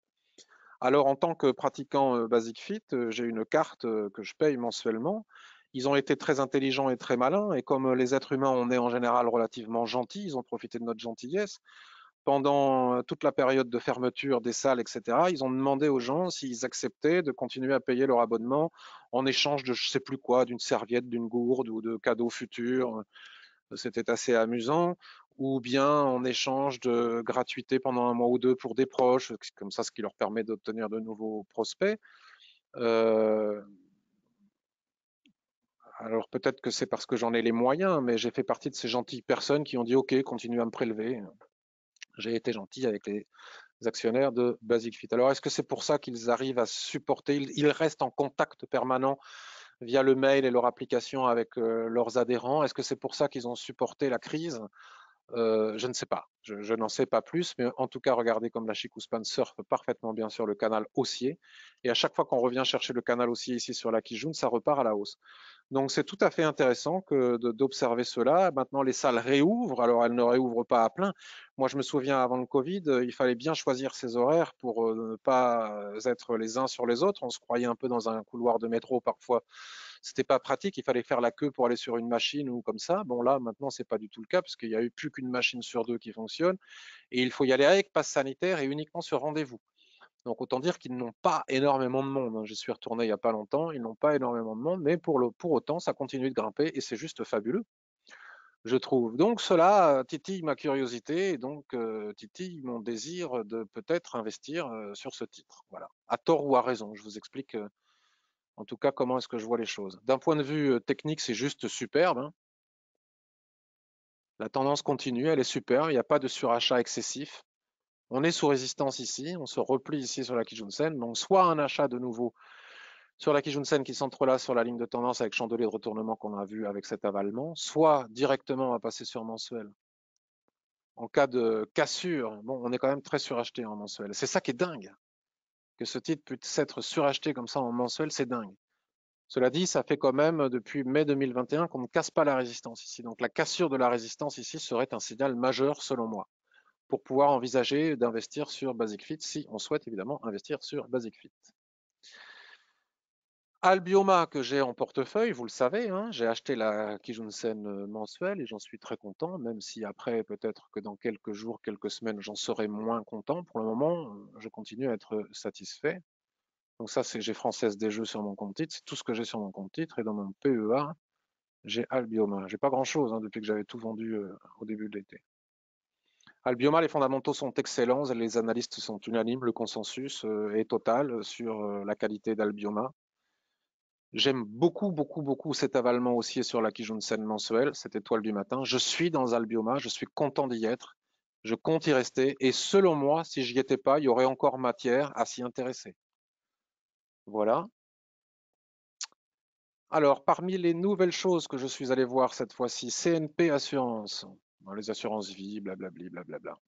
Alors en tant que pratiquant Basic Fit, j'ai une carte que je paye mensuellement. Ils ont été très intelligents et très malins, et comme les êtres humains, on est en général relativement gentils, ils ont profité de notre gentillesse pendant euh, toute la période de fermeture des salles, etc., ils ont demandé aux gens s'ils acceptaient de continuer à payer leur abonnement en échange de je ne sais plus quoi, d'une serviette, d'une gourde ou de cadeaux futurs. C'était assez amusant. Ou bien en échange de gratuité pendant un mois ou deux pour des proches, comme ça, ce qui leur permet d'obtenir de nouveaux prospects. Euh, alors peut-être que c'est parce que j'en ai les moyens, mais j'ai fait partie de ces gentilles personnes qui ont dit OK, continuez à me prélever j'ai été gentil avec les actionnaires de Basic Fit. Alors, est-ce que c'est pour ça qu'ils arrivent à supporter ils, restent en contact permanent via le mail et leur application avec euh, leurs adhérents Est-ce que c'est pour ça qu'ils ont supporté la crise euh, je ne sais pas. Je, n'en sais pas plus, mais en tout cas, regardez comme la Span surfe parfaitement bien sur le canal haussier. Et à chaque fois qu'on revient chercher le canal haussier ici sur la Kijun, ça repart à la hausse. Donc, c'est tout à fait intéressant d'observer cela. Maintenant, les salles réouvrent. Alors, elles ne réouvrent pas à plein. Moi, je me souviens avant le Covid, il fallait bien choisir ses horaires pour euh, ne pas être les uns sur les autres. On se croyait un peu dans un couloir de métro parfois c'était pas pratique, il fallait faire la queue pour aller sur une machine ou comme ça. Bon là, maintenant, c'est pas du tout le cas parce qu'il y a eu plus qu'une machine sur deux qui fonctionne et il faut y aller avec passe sanitaire et uniquement sur rendez-vous. Donc autant dire qu'ils n'ont pas énormément de monde. Hein. J'y suis retourné il n'y a pas longtemps, ils n'ont pas énormément de monde, mais pour, le, pour autant, ça continue de grimper et c'est juste fabuleux, je trouve. Donc cela euh, titille ma curiosité et donc euh, titille mon désir de peut-être investir euh, sur ce titre. Voilà, à tort ou à raison, je vous explique. En tout cas, comment est-ce que je vois les choses D'un point de vue technique, c'est juste superbe. Hein. La tendance continue, elle est superbe. Il n'y a pas de surachat excessif. On est sous résistance ici. On se replie ici sur la Kijunsen. Donc, soit un achat de nouveau sur la Kijunsen qui s'entrelace sur la ligne de tendance avec chandelier de retournement qu'on a vu avec cet avalement, soit directement à passer sur mensuel. En cas de cassure, bon, on est quand même très suracheté en mensuel. C'est ça qui est dingue que ce titre puisse être suracheté comme ça en mensuel, c'est dingue. Cela dit, ça fait quand même depuis mai 2021 qu'on ne casse pas la résistance ici. Donc la cassure de la résistance ici serait un signal majeur selon moi pour pouvoir envisager d'investir sur Basic Fit si on souhaite évidemment investir sur Basic Fit. Albioma que j'ai en portefeuille, vous le savez, hein, j'ai acheté la Kijunsen euh, mensuelle et j'en suis très content, même si après peut-être que dans quelques jours, quelques semaines, j'en serai moins content. Pour le moment, je continue à être euh, satisfait. Donc ça, c'est j'ai française des jeux sur mon compte titre, c'est tout ce que j'ai sur mon compte titre et dans mon PEA, j'ai Albioma. J'ai pas grand-chose hein, depuis que j'avais tout vendu euh, au début de l'été. Albioma, les fondamentaux sont excellents, les analystes sont unanimes, le consensus est total sur la qualité d'Albioma. J'aime beaucoup, beaucoup, beaucoup cet avalement aussi sur la Kijunsen mensuelle, cette étoile du matin. Je suis dans Albioma, je suis content d'y être, je compte y rester. Et selon moi, si je n'y étais pas, il y aurait encore matière à s'y intéresser. Voilà. Alors, parmi les nouvelles choses que je suis allé voir cette fois-ci, CNP Assurance, les assurances vie, blablabla, blablabla.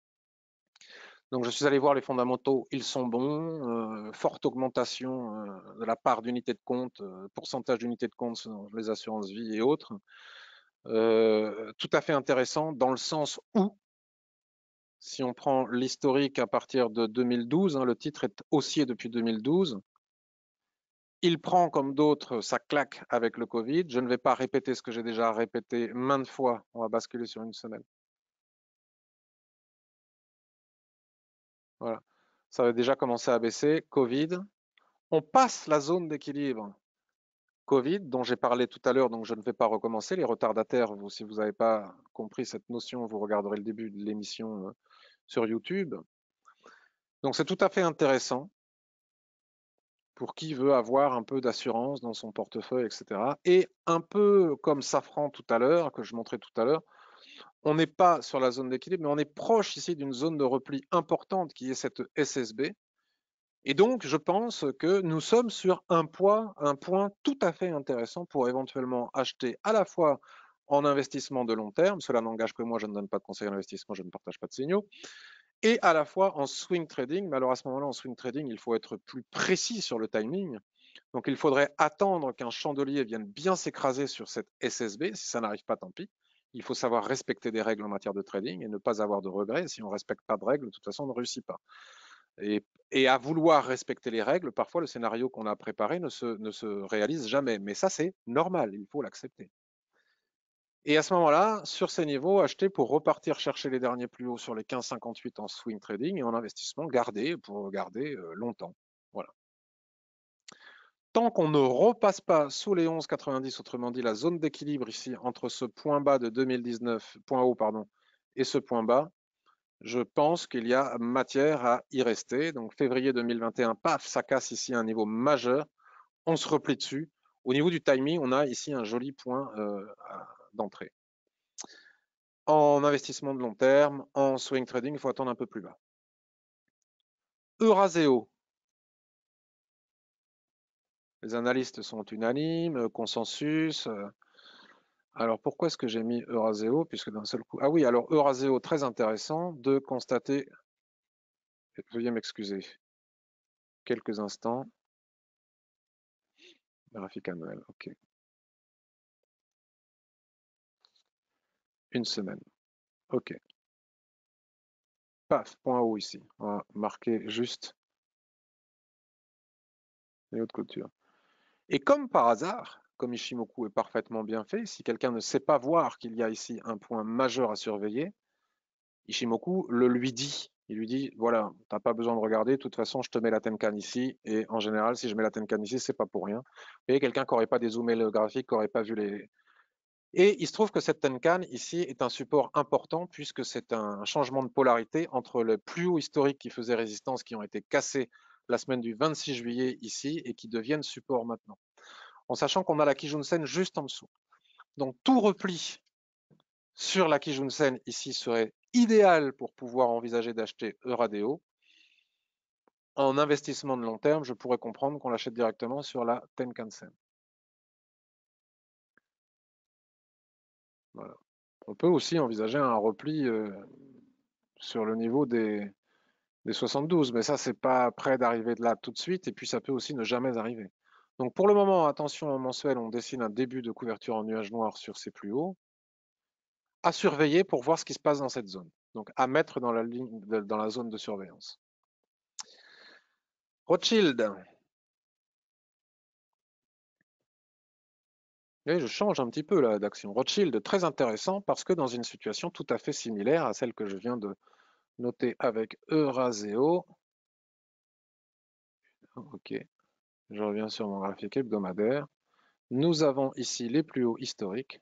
Donc je suis allé voir les fondamentaux, ils sont bons. Euh, forte augmentation euh, de la part d'unités de compte, euh, pourcentage d'unités de compte sur les assurances vie et autres. tout à fait intéressant dans le sens où, si on prend l'historique à partir de 2012, hein, le titre est haussier depuis 2012. Il prend comme d'autres sa claque avec le Covid. Je ne vais pas répéter ce que j'ai déjà répété maintes fois. On va basculer sur une semaine. ça avait déjà commencé à baisser. Covid, on passe la zone d'équilibre. Covid, dont j'ai parlé tout à l'heure, donc je ne vais pas recommencer. Les retardataires, si vous n'avez pas compris cette notion, vous regarderez le début de l'émission euh, sur YouTube. Donc c'est tout à fait intéressant pour qui veut avoir un peu d'assurance dans son portefeuille, etc. Et un peu comme Safran tout à l'heure, que je montrais tout à l'heure, on n'est pas sur la zone d'équilibre, mais on est proche ici d'une zone de repli importante qui est cette SSB. Et donc, je pense que nous sommes sur un point tout à fait intéressant pour éventuellement acheter à la fois en investissement de long terme, cela n'engage que moi, je ne donne pas de conseils en investissement, je ne partage pas de signaux, et à la fois en swing trading. Mais alors à ce moment-là, en swing trading, il faut être plus précis sur le timing. Donc il faudrait attendre qu'un chandelier vienne bien s'écraser sur cette SSB. Si ça n'arrive pas, tant pis. Il faut savoir respecter des règles en matière de trading et ne pas avoir de regrets. Si on ne respecte pas de règles, de toute façon, on ne réussit pas. Et, à vouloir respecter les règles, parfois le scénario qu'on a préparé ne se, ne se, réalise jamais. Mais ça, c'est normal, il faut l'accepter. Et à ce moment-là, sur ces niveaux, acheter pour repartir chercher les derniers plus hauts sur les 15,58 en swing trading et en investissement, garder pour garder euh, longtemps tant qu'on ne repasse pas sous les 11,90, autrement dit la zone d'équilibre ici entre ce point bas de 2019, point haut pardon, et ce point bas, je pense qu'il y a matière à y rester. Donc février 2021, paf, ça casse ici un niveau majeur, on se replie dessus. Au niveau du timing, on a ici un joli point euh, d'entrée. En investissement de long terme, en swing trading, il faut attendre un peu plus bas. Euraseo, les analystes sont unanimes, euh, consensus. Euh. Alors pourquoi est-ce que j'ai mis Euraseo Puisque d'un seul coup. Ah oui, alors Euraseo, très intéressant de constater. Veuillez m'excuser. Quelques instants. Graphique annuel, ok. Une semaine. Ok. Paf, point haut ici. On va marquer juste les hautes coutures. Et comme par hasard, comme Ishimoku est parfaitement bien fait, si quelqu'un ne sait pas voir qu'il y a ici un point majeur à surveiller, Ishimoku le lui dit. Il lui dit voilà, t'as pas besoin de regarder, de toute façon, je te mets la Tenkan ici, et en général, si je mets la Tenkan ici, c'est pas pour rien. voyez quelqu'un qui n'aurait pas dézoomé le graphique, qui n'aurait pas vu les. Et il se trouve que cette Tenkan ici est un support important puisque c'est un changement de polarité entre le plus haut historique qui faisait résistance, qui ont été cassés la semaine du 26 juillet ici et qui deviennent support maintenant, en sachant qu'on a la Kijunsen juste en dessous. Donc tout repli sur la Kijunsen ici serait idéal pour pouvoir envisager d'acheter Euradeo. En investissement de long terme, je pourrais comprendre qu'on l'achète directement sur la Tenkan-sen. On peut aussi envisager un repli euh, sur le niveau des, des 72, mais ça, c'est pas près d'arriver de là tout de suite, et puis ça peut aussi ne jamais arriver. Donc pour le moment, attention au mensuel, on dessine un début de couverture en nuage noir sur ces plus hauts, à surveiller pour voir ce qui se passe dans cette zone, donc à mettre dans la, zone de surveillance. Rothschild. Eh, je change un petit peu d'action. Rothschild, très intéressant parce que dans une situation tout à fait similaire à celle que je viens de, noté avec Euraseo. Ok, je reviens sur mon graphique hebdomadaire. Nous avons ici les plus hauts historiques.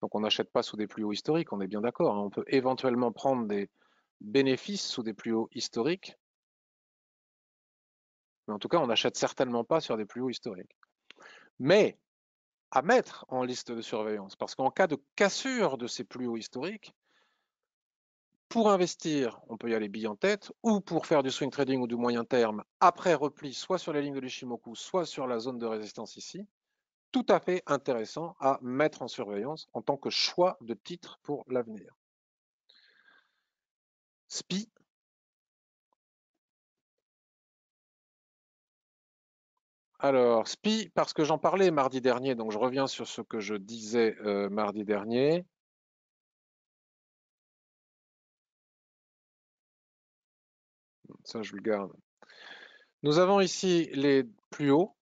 Donc on n'achète pas sous des plus hauts historiques, on est bien d'accord. Hein. On peut éventuellement prendre des bénéfices sous des plus hauts historiques. Mais en tout cas, on n'achète certainement pas sur des plus hauts historiques. Mais à mettre en liste de surveillance, parce qu'en cas de cassure de ces plus hauts historiques, pour investir, on peut y aller billet en tête, ou pour faire du swing trading ou du moyen terme, après repli, soit sur les lignes de l'Ishimoku, soit sur la zone de résistance ici, tout à fait intéressant à mettre en surveillance en tant que choix de titre pour l'avenir. SPI. Alors, SPI, parce que j'en parlais mardi dernier, donc je reviens sur ce que je disais euh, mardi dernier. ça je le garde. Nous avons ici les plus hauts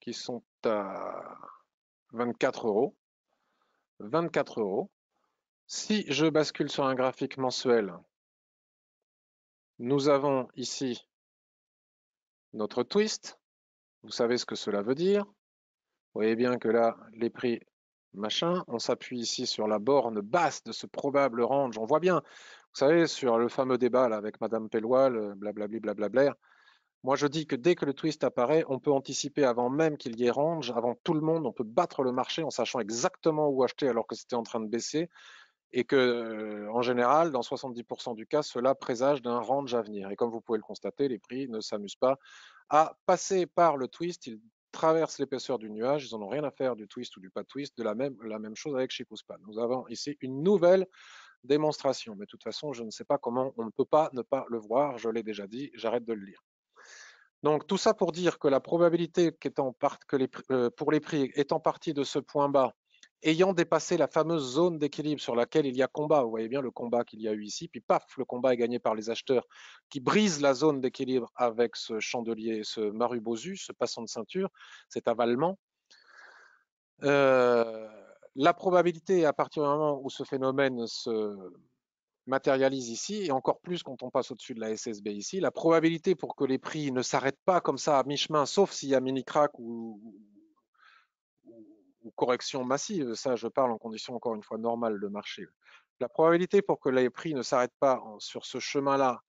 qui sont à 24 euros. 24 euros. Si je bascule sur un graphique mensuel, nous avons ici notre twist. Vous savez ce que cela veut dire. Vous voyez bien que là, les prix machin. On s'appuie ici sur la borne basse de ce probable range. On voit bien, vous savez, sur le fameux débat avec Madame Pellois, le euh, blablabli, Moi, je dis que dès que le twist apparaît, on peut anticiper avant même qu'il y ait range, avant tout le monde, on peut battre le marché en sachant exactement où acheter alors que c'était en train de baisser et que, euh, en général, dans 70% du cas, cela présage d'un range à venir. Et comme vous pouvez le constater, les prix ne s'amusent pas à passer par le twist, traversent l'épaisseur du nuage, ils n'en ont rien à faire du twist ou du pas twist, de la même, chose avec Shikuzpan. Nous avons ici une nouvelle démonstration, mais de toute façon, je ne sais pas comment, on ne peut pas ne pas le voir, je l'ai déjà dit, j'arrête de le lire. Donc tout ça pour dire que la probabilité euh, pour les prix étant partie de ce point bas ayant dépassé la fameuse zone d'équilibre sur laquelle il y a combat, vous voyez bien le combat qu'il y a eu ici, puis paf, le combat est gagné par les acheteurs qui brisent la zone d'équilibre avec ce chandelier, ce marubosu, ce passant de ceinture, cet avalement. Euh, la probabilité à partir du moment où ce phénomène se matérialise ici, et encore plus quand on passe au-dessus de la SSB ici, la probabilité pour que les prix ne s'arrêtent pas comme ça à mi-chemin, sauf s'il y a mini-crack ou, ou correction massive, ça je parle en conditions encore une fois normales de marché, la probabilité pour que les prix ne s'arrêtent pas sur ce chemin-là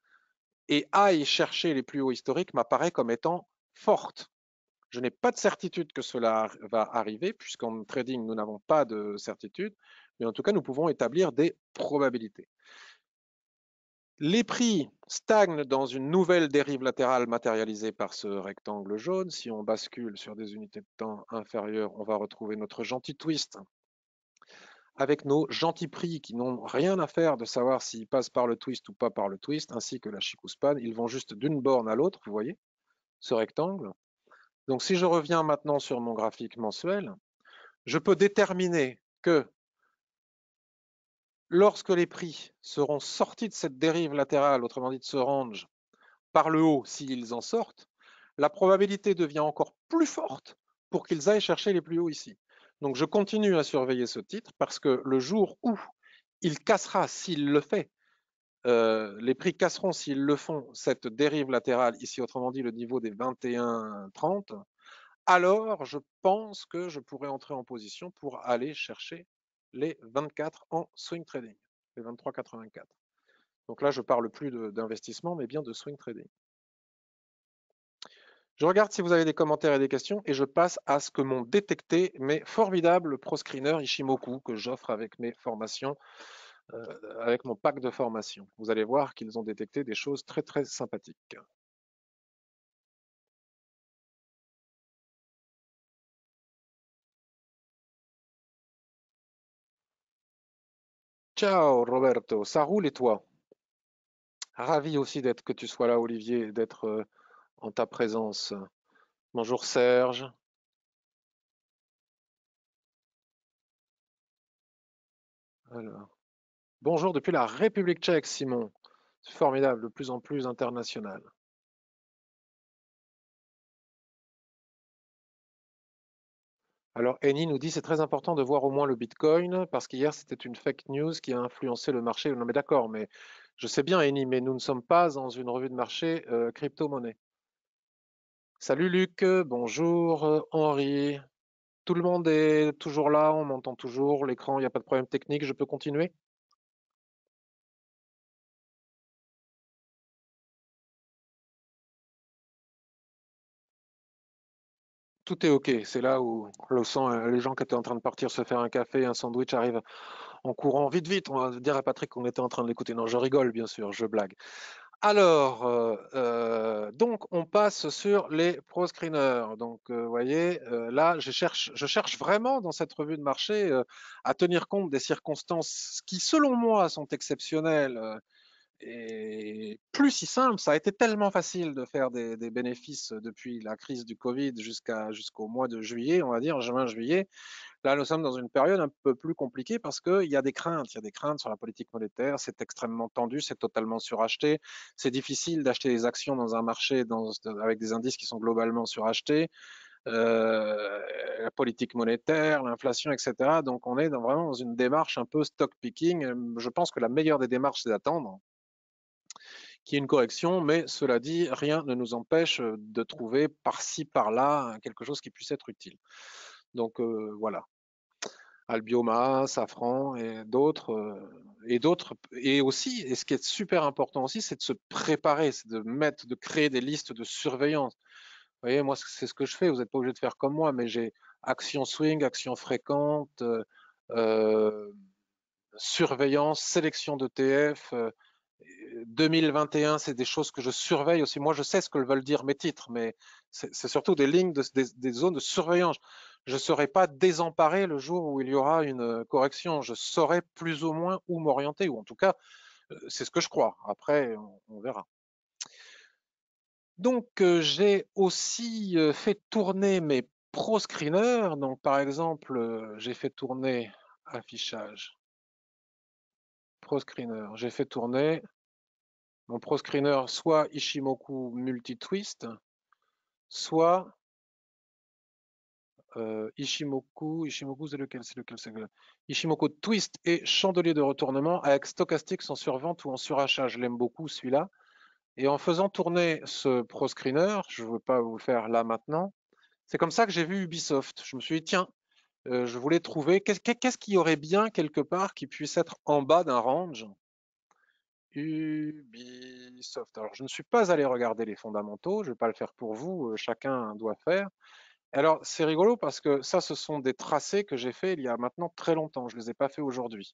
et aille chercher les plus hauts historiques m'apparaît comme étant forte. Je n'ai pas de certitude que cela va arriver, puisqu'en trading, nous n'avons pas de certitude, mais en tout cas, nous pouvons établir des probabilités. Les prix stagnent dans une nouvelle dérive latérale matérialisée par ce rectangle jaune. Si on bascule sur des unités de temps inférieures, on va retrouver notre gentil twist avec nos gentils prix qui n'ont rien à faire de savoir s'ils passent par le twist ou pas par le twist, ainsi que la span. Ils vont juste d'une borne à l'autre, vous voyez, ce rectangle. Donc si je reviens maintenant sur mon graphique mensuel, je peux déterminer que lorsque les prix seront sortis de cette dérive latérale, autrement dit de ce range, par le haut, s'ils en sortent, la probabilité devient encore plus forte pour qu'ils aillent chercher les plus hauts ici. Donc je continue à surveiller ce titre parce que le jour où il cassera, s'il le fait, euh, les prix casseront s'ils le font, cette dérive latérale, ici autrement dit le niveau des 21,30, alors je pense que je pourrais entrer en position pour aller chercher les 24 en swing trading, les 23,84. Donc là, je parle plus d'investissement, mais bien de swing trading. Je regarde si vous avez des commentaires et des questions et je passe à ce que m'ont détecté mes formidables proscreeners Ishimoku que j'offre avec mes formations, euh, avec mon pack de formation. Vous allez voir qu'ils ont détecté des choses très très sympathiques. Ciao Roberto, ça roule et toi Ravi aussi d'être que tu sois là Olivier, d'être euh, en ta présence. Bonjour Serge. Alors. Bonjour depuis la République tchèque Simon. C'est formidable, de plus en plus international. Alors, Eni nous dit c'est très important de voir au moins le Bitcoin parce qu'hier c'était une fake news qui a influencé le marché. Non, mais d'accord, mais je sais bien, Eni, mais nous ne sommes pas dans une revue de marché euh, crypto-monnaie. Salut Luc, bonjour euh, Henri. Tout le monde est toujours là, on m'entend toujours, l'écran, il n'y a pas de problème technique, je peux continuer tout est OK. C'est là où le euh, les gens qui étaient en train de partir se faire un café, un sandwich arrivent en courant vite, vite. On va dire à Patrick qu'on était en train de l'écouter. Non, je rigole, bien sûr, je blague. Alors, euh, euh, donc, on passe sur les pro Donc, vous voyez, là, je cherche, je cherche vraiment dans cette revue de marché à tenir compte des circonstances qui, selon moi, sont exceptionnelles et plus si simple, ça a été tellement facile de faire des, bénéfices euh, depuis la crise du Covid jusqu'au mois de juillet, on va dire juin-juillet. Là, nous sommes dans une période un peu plus compliquée parce qu'il y a des craintes. Il y a des craintes sur la politique monétaire. C'est extrêmement tendu, c'est totalement suracheté. C'est difficile d'acheter des actions dans un marché avec des indices qui sont globalement surachetés. Euh, la politique monétaire, l'inflation, etc. Donc on est vraiment dans une démarche un peu stock picking. Je pense que la meilleure des démarches, c'est d'attendre qui est une correction, mais cela dit, rien ne nous empêche euh, de trouver par-ci, par-là, hein, quelque chose qui puisse être utile. Donc euh, voilà. Albioma, Safran et d'autres. Euh, et d'autres. Et aussi, et ce qui est super important aussi, c'est de se préparer, c'est de mettre, de créer des listes de surveillance. Vous voyez, moi, c'est ce que je fais. Vous n'êtes pas obligé de faire comme moi, mais j'ai action swing, action fréquente, surveillance, sélection d'ETF, 2021, c'est des choses que je surveille aussi. Moi, je sais ce que veulent dire mes titres, mais c'est surtout des lignes, des, zones de surveillance. Je ne serai pas désemparé le jour où il y aura une euh, correction. Je saurai plus ou moins où m'orienter, ou en tout cas, euh, c'est ce que je crois. Après, on, verra. Donc, euh, j'ai aussi fait tourner mes pro-screeners. Donc, par exemple, j'ai fait tourner affichage ProScreener. J'ai fait tourner mon ProScreener soit Ishimoku multi-twist, soit euh, Ishimoku, Ishimoku c'est lequel, c'est lequel, c'est lequel Ishimoku twist et chandelier de retournement avec stochastique sans survente ou en surachat. Je l'aime beaucoup celui-là. Et en faisant tourner ce ProScreener, je ne veux pas vous le faire là maintenant, c'est comme ça que j'ai vu Ubisoft. Je me suis dit, tiens, euh, je voulais trouver qu'est-ce qu'il y aurait bien quelque part qui puisse être en bas d'un range Ubisoft. Alors, je ne suis pas allé regarder les fondamentaux, je ne vais pas le faire pour vous, euh, chacun doit faire. Alors, c'est rigolo parce que ça, ce sont des tracés que j'ai fait il y a maintenant très longtemps, je ne les ai pas fait aujourd'hui.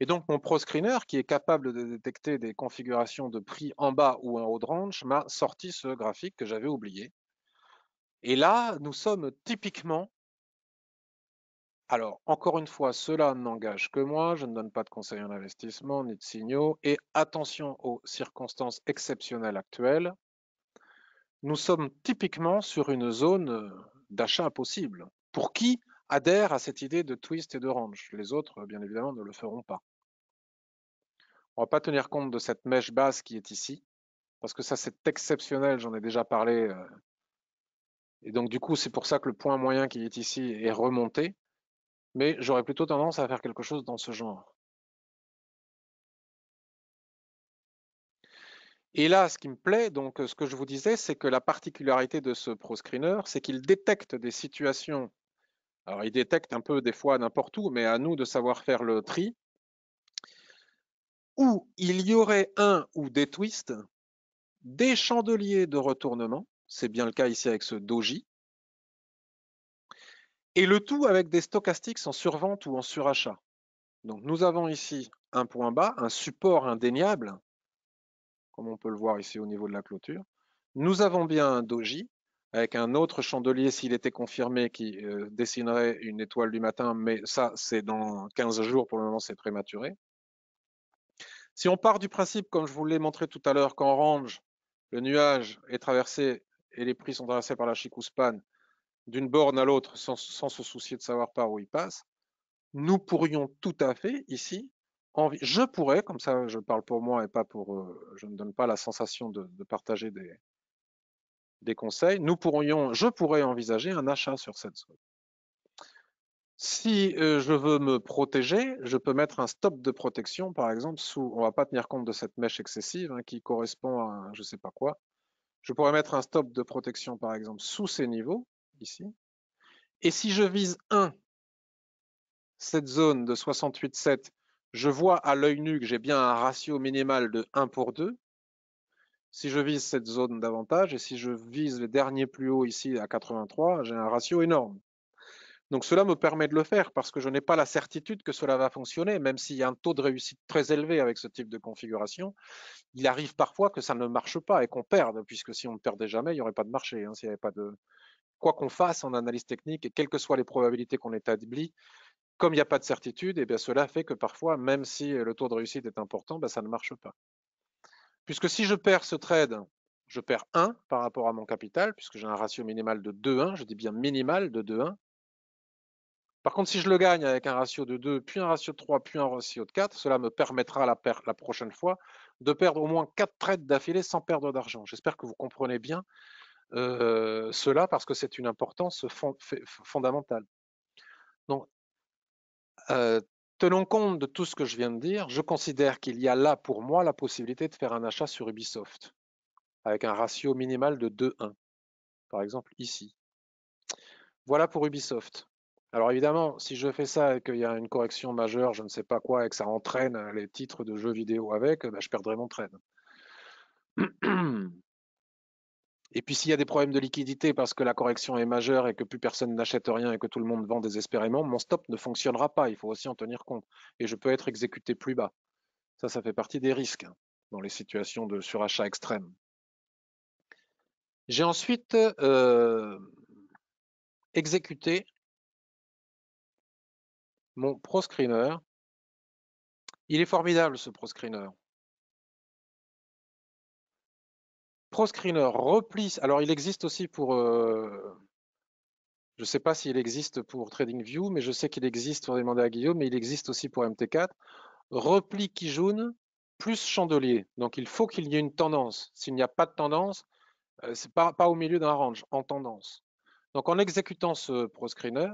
Et donc, mon ProScreener, qui est capable de détecter des configurations de prix en bas ou en haut de range, m'a sorti ce graphique que j'avais oublié. Et là, nous sommes typiquement alors, encore une fois, cela n'engage que moi, je ne donne pas de conseils en investissement ni de signaux, et attention aux circonstances exceptionnelles actuelles. Nous sommes typiquement sur une zone euh, d'achat impossible. Pour qui adhère à cette idée de twist et de range Les autres, euh, bien évidemment, ne le feront pas. On ne va pas tenir compte de cette mèche basse qui est ici, parce que ça, c'est exceptionnel, j'en ai déjà parlé. Euh, et donc, du coup, c'est pour ça que le point moyen qui est ici est remonté mais j'aurais plutôt tendance à faire quelque chose dans ce genre. Et là, ce qui me plaît, donc ce que je vous disais, c'est que la particularité de ce ProScreener, c'est qu'il détecte des situations. Alors, il détecte un peu des fois n'importe où, mais à nous de savoir faire le tri. Où il y aurait un ou des twists, des chandeliers de retournement, c'est bien le cas ici avec ce doji, et le tout avec des stochastiques en survente ou en surachat. Donc nous avons ici un point bas, un support indéniable, comme on peut le voir ici au niveau de la clôture. Nous avons bien un doji avec un autre chandelier s'il était confirmé qui euh, dessinerait une étoile du matin, mais ça c'est dans 15 jours, pour le moment c'est prématuré. Si on part du principe, comme je vous l'ai montré tout à l'heure, qu'en range, le nuage est traversé et les prix sont traversés par la span d'une borne à l'autre sans, se soucier de savoir par où il passe, nous pourrions tout à fait ici, je pourrais, comme ça je parle pour moi et pas pour, euh, je ne donne pas la sensation de, partager des, des, conseils, nous pourrions, je pourrais envisager un achat sur cette zone. Si euh, je veux me protéger, je peux mettre un stop de protection, par exemple, sous, on va pas tenir compte de cette mèche excessive hein, qui correspond à je ne sais pas quoi. Je pourrais mettre un stop de protection, par exemple, sous ces niveaux, ici. Et si je vise 1, cette zone de 68,7, je vois à l'œil nu que j'ai bien un ratio minimal de 1 pour 2. Si je vise cette zone davantage, et si je vise les derniers plus hauts ici à 83, j'ai un ratio énorme. Donc cela me permet de le faire parce que je n'ai pas la certitude que cela va fonctionner, même s'il y a un taux de réussite très élevé avec ce type de configuration. Il arrive parfois que ça ne marche pas et qu'on perde, puisque si on ne perdait jamais, il n'y aurait pas de marché, hein, s'il n'y avait pas de, quoi qu'on fasse en analyse technique et quelles que soient les probabilités qu'on établit, comme il n'y a pas de certitude, et eh bien cela fait que parfois, même si euh, le taux de réussite est important, ben, ça ne marche pas. Puisque si je perds ce trade, je perds 1 par rapport à mon capital, puisque j'ai un ratio minimal de 2-1, je dis bien minimal de 2-1. Par contre, si je le gagne avec un ratio de 2, puis un ratio de 3, puis un ratio de 4, cela me permettra la prochaine fois de perdre au moins 4 trades d'affilée sans perdre d'argent. J'espère que vous comprenez bien euh, cela parce que c'est une importance fondamentale. Donc, euh, tenons compte de tout ce que je viens de dire, je considère qu'il y a là pour moi la possibilité de faire un achat sur Ubisoft avec un ratio minimal de 2-1, par exemple ici. Voilà pour Ubisoft. Alors évidemment, si je fais ça et qu'il y a une correction majeure, je ne sais pas quoi, et que ça entraîne les titres de jeux vidéo avec, eh ben, je perdrai mon trade. <clears throat> Et puis s'il y a des problèmes de liquidité parce que la correction est majeure et que plus personne n'achète rien et que tout le monde vend désespérément, mon stop ne fonctionnera pas. Il faut aussi en tenir compte. Et je peux être exécuté plus bas. Ça, ça fait partie des risques hein, dans les situations de surachat extrême. J'ai ensuite euh, exécuté mon proscreener. Il est formidable ce proscreener. screener repli, Alors, il existe aussi pour. Euh, je ne sais pas s'il existe pour TradingView, mais je sais qu'il existe, on demander à Guillaume, mais il existe aussi pour MT4. Repli jaune, plus chandelier. Donc, il faut qu'il y ait une tendance. S'il n'y a pas de tendance, euh, c'est pas, pas au milieu d'un range, en tendance. Donc, en exécutant ce proscreener,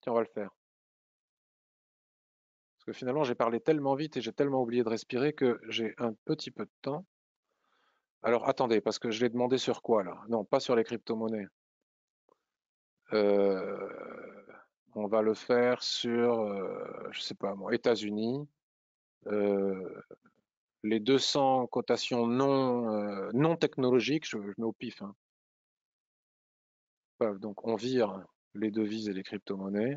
tiens, on va le faire. Parce que finalement, j'ai parlé tellement vite et j'ai tellement oublié de respirer que j'ai un petit peu de temps. Alors attendez, parce que je l'ai demandé sur quoi là Non, pas sur les crypto-monnaies. Euh, on va le faire sur, je euh, je sais pas moi, États-Unis. Euh, les 200 cotations non, non technologiques, je, mets au pif. Hein. Donc on vire les devises et les crypto-monnaies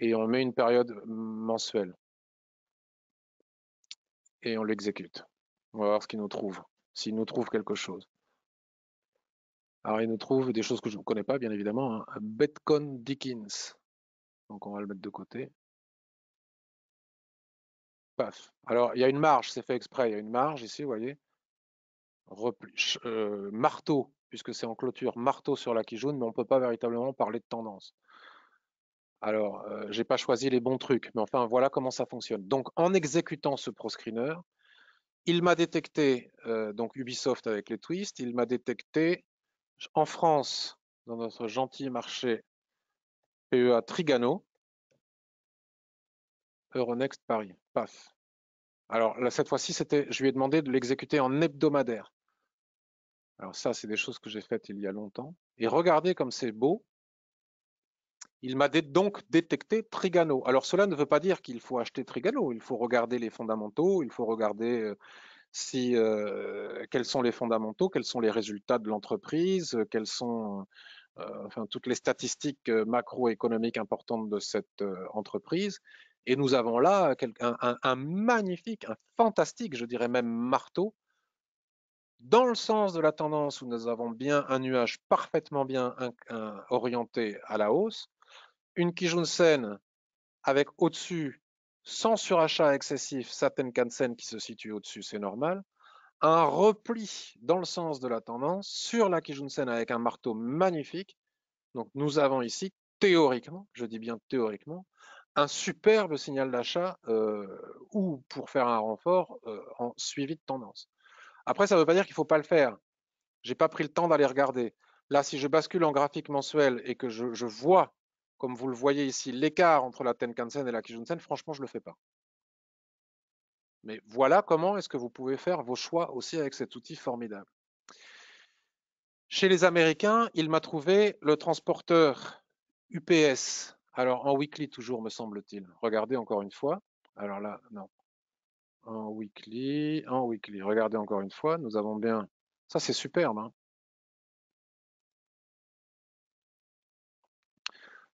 et on met une période mensuelle. Et on l'exécute. On va voir ce qu'il nous trouve s'il nous trouve quelque chose. Alors, il nous trouve des choses que je ne connais pas, bien évidemment. Hein. Betcon Dickens. Donc, on va le mettre de côté. Paf. Alors, il y a une marge, c'est fait exprès. Il y a une marge ici, vous voyez. Euh, marteau, puisque c'est en clôture, marteau sur la qui mais on ne peut pas véritablement parler de tendance. Alors, euh, je n'ai pas choisi les bons trucs, mais enfin, voilà comment ça fonctionne. Donc, en exécutant ce proscreener, il m'a détecté, euh, donc Ubisoft avec les twists, il m'a détecté en France, dans notre gentil marché PEA Trigano, Euronext Paris. Paf. Alors là, cette fois-ci, c'était, je lui ai demandé de l'exécuter en hebdomadaire. Alors ça, c'est des choses que j'ai faites il y a longtemps. Et regardez comme c'est beau. Il m'a donc détecté Trigano. Alors cela ne veut pas dire qu'il faut acheter Trigano, il faut regarder les fondamentaux, il faut regarder euh, si, euh, quels sont les fondamentaux, quels sont les résultats de l'entreprise, euh, quelles sont enfin, toutes les statistiques macroéconomiques importantes de cette entreprise. Et nous avons là un, magnifique, un fantastique, je dirais même marteau, dans le sens de la tendance où nous avons bien un nuage parfaitement bien orienté à la hausse, une Kijunsen avec au-dessus, sans surachat excessif, certaines Kansen qui se situe au-dessus, c'est normal. Un repli dans le sens de la tendance sur la Kijunsen avec un marteau magnifique. Donc nous avons ici, théoriquement, je dis bien théoriquement, un superbe signal d'achat euh, ou pour faire un renfort euh, en suivi de tendance. Après, ça ne veut pas dire qu'il ne faut pas le faire. Je n'ai pas pris le temps d'aller regarder. Là, si je bascule en graphique mensuel et que je vois comme vous le voyez ici, l'écart entre la tenkan et la Kijunsen, franchement, je ne le fais pas. Mais voilà comment est-ce que vous pouvez faire vos choix aussi avec cet outil formidable. Chez les Américains, il m'a trouvé le transporteur UPS. Alors, en weekly toujours, me semble-t-il. Regardez encore une fois. Alors là, non. En weekly, en weekly. Regardez encore une fois. Nous avons bien... Ça, c'est superbe. Hein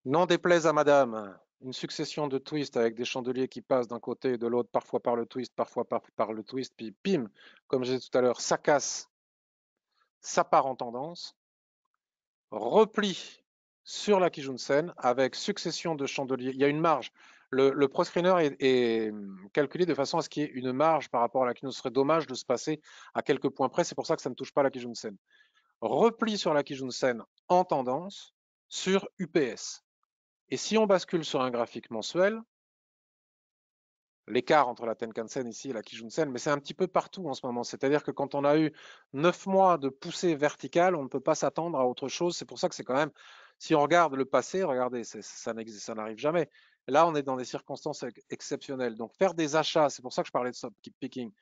N'en déplaise à madame, une succession de twists avec des chandeliers qui passent d'un côté et de l'autre, parfois par le twist, parfois par, le twist, puis pim, comme j'ai disais tout à l'heure, ça casse, ça part en tendance, Repli sur la Kijunsen avec succession de chandeliers. Il y a une marge. Le, proscreener est, hum, calculé de façon à ce qu'il y ait une marge par rapport à la Kijunsen. Ce serait dommage de se passer à quelques points près. C'est pour ça que ça ne touche pas la Kijunsen. Repli sur la Kijunsen en tendance sur UPS. Et si on bascule sur un graphique mensuel, l'écart entre la Tenkan-sen ici et la Kijun-sen, mais c'est un petit peu partout en ce moment. C'est-à-dire que quand on a eu neuf mois de poussée verticale, on ne peut pas s'attendre à autre chose. C'est pour ça que c'est quand même, si on regarde le passé, regardez, ça n'existe, ça n'arrive jamais. Là, on est dans des circonstances exceptionnelles. Donc, faire des achats, c'est pour ça que je parlais de stop picking,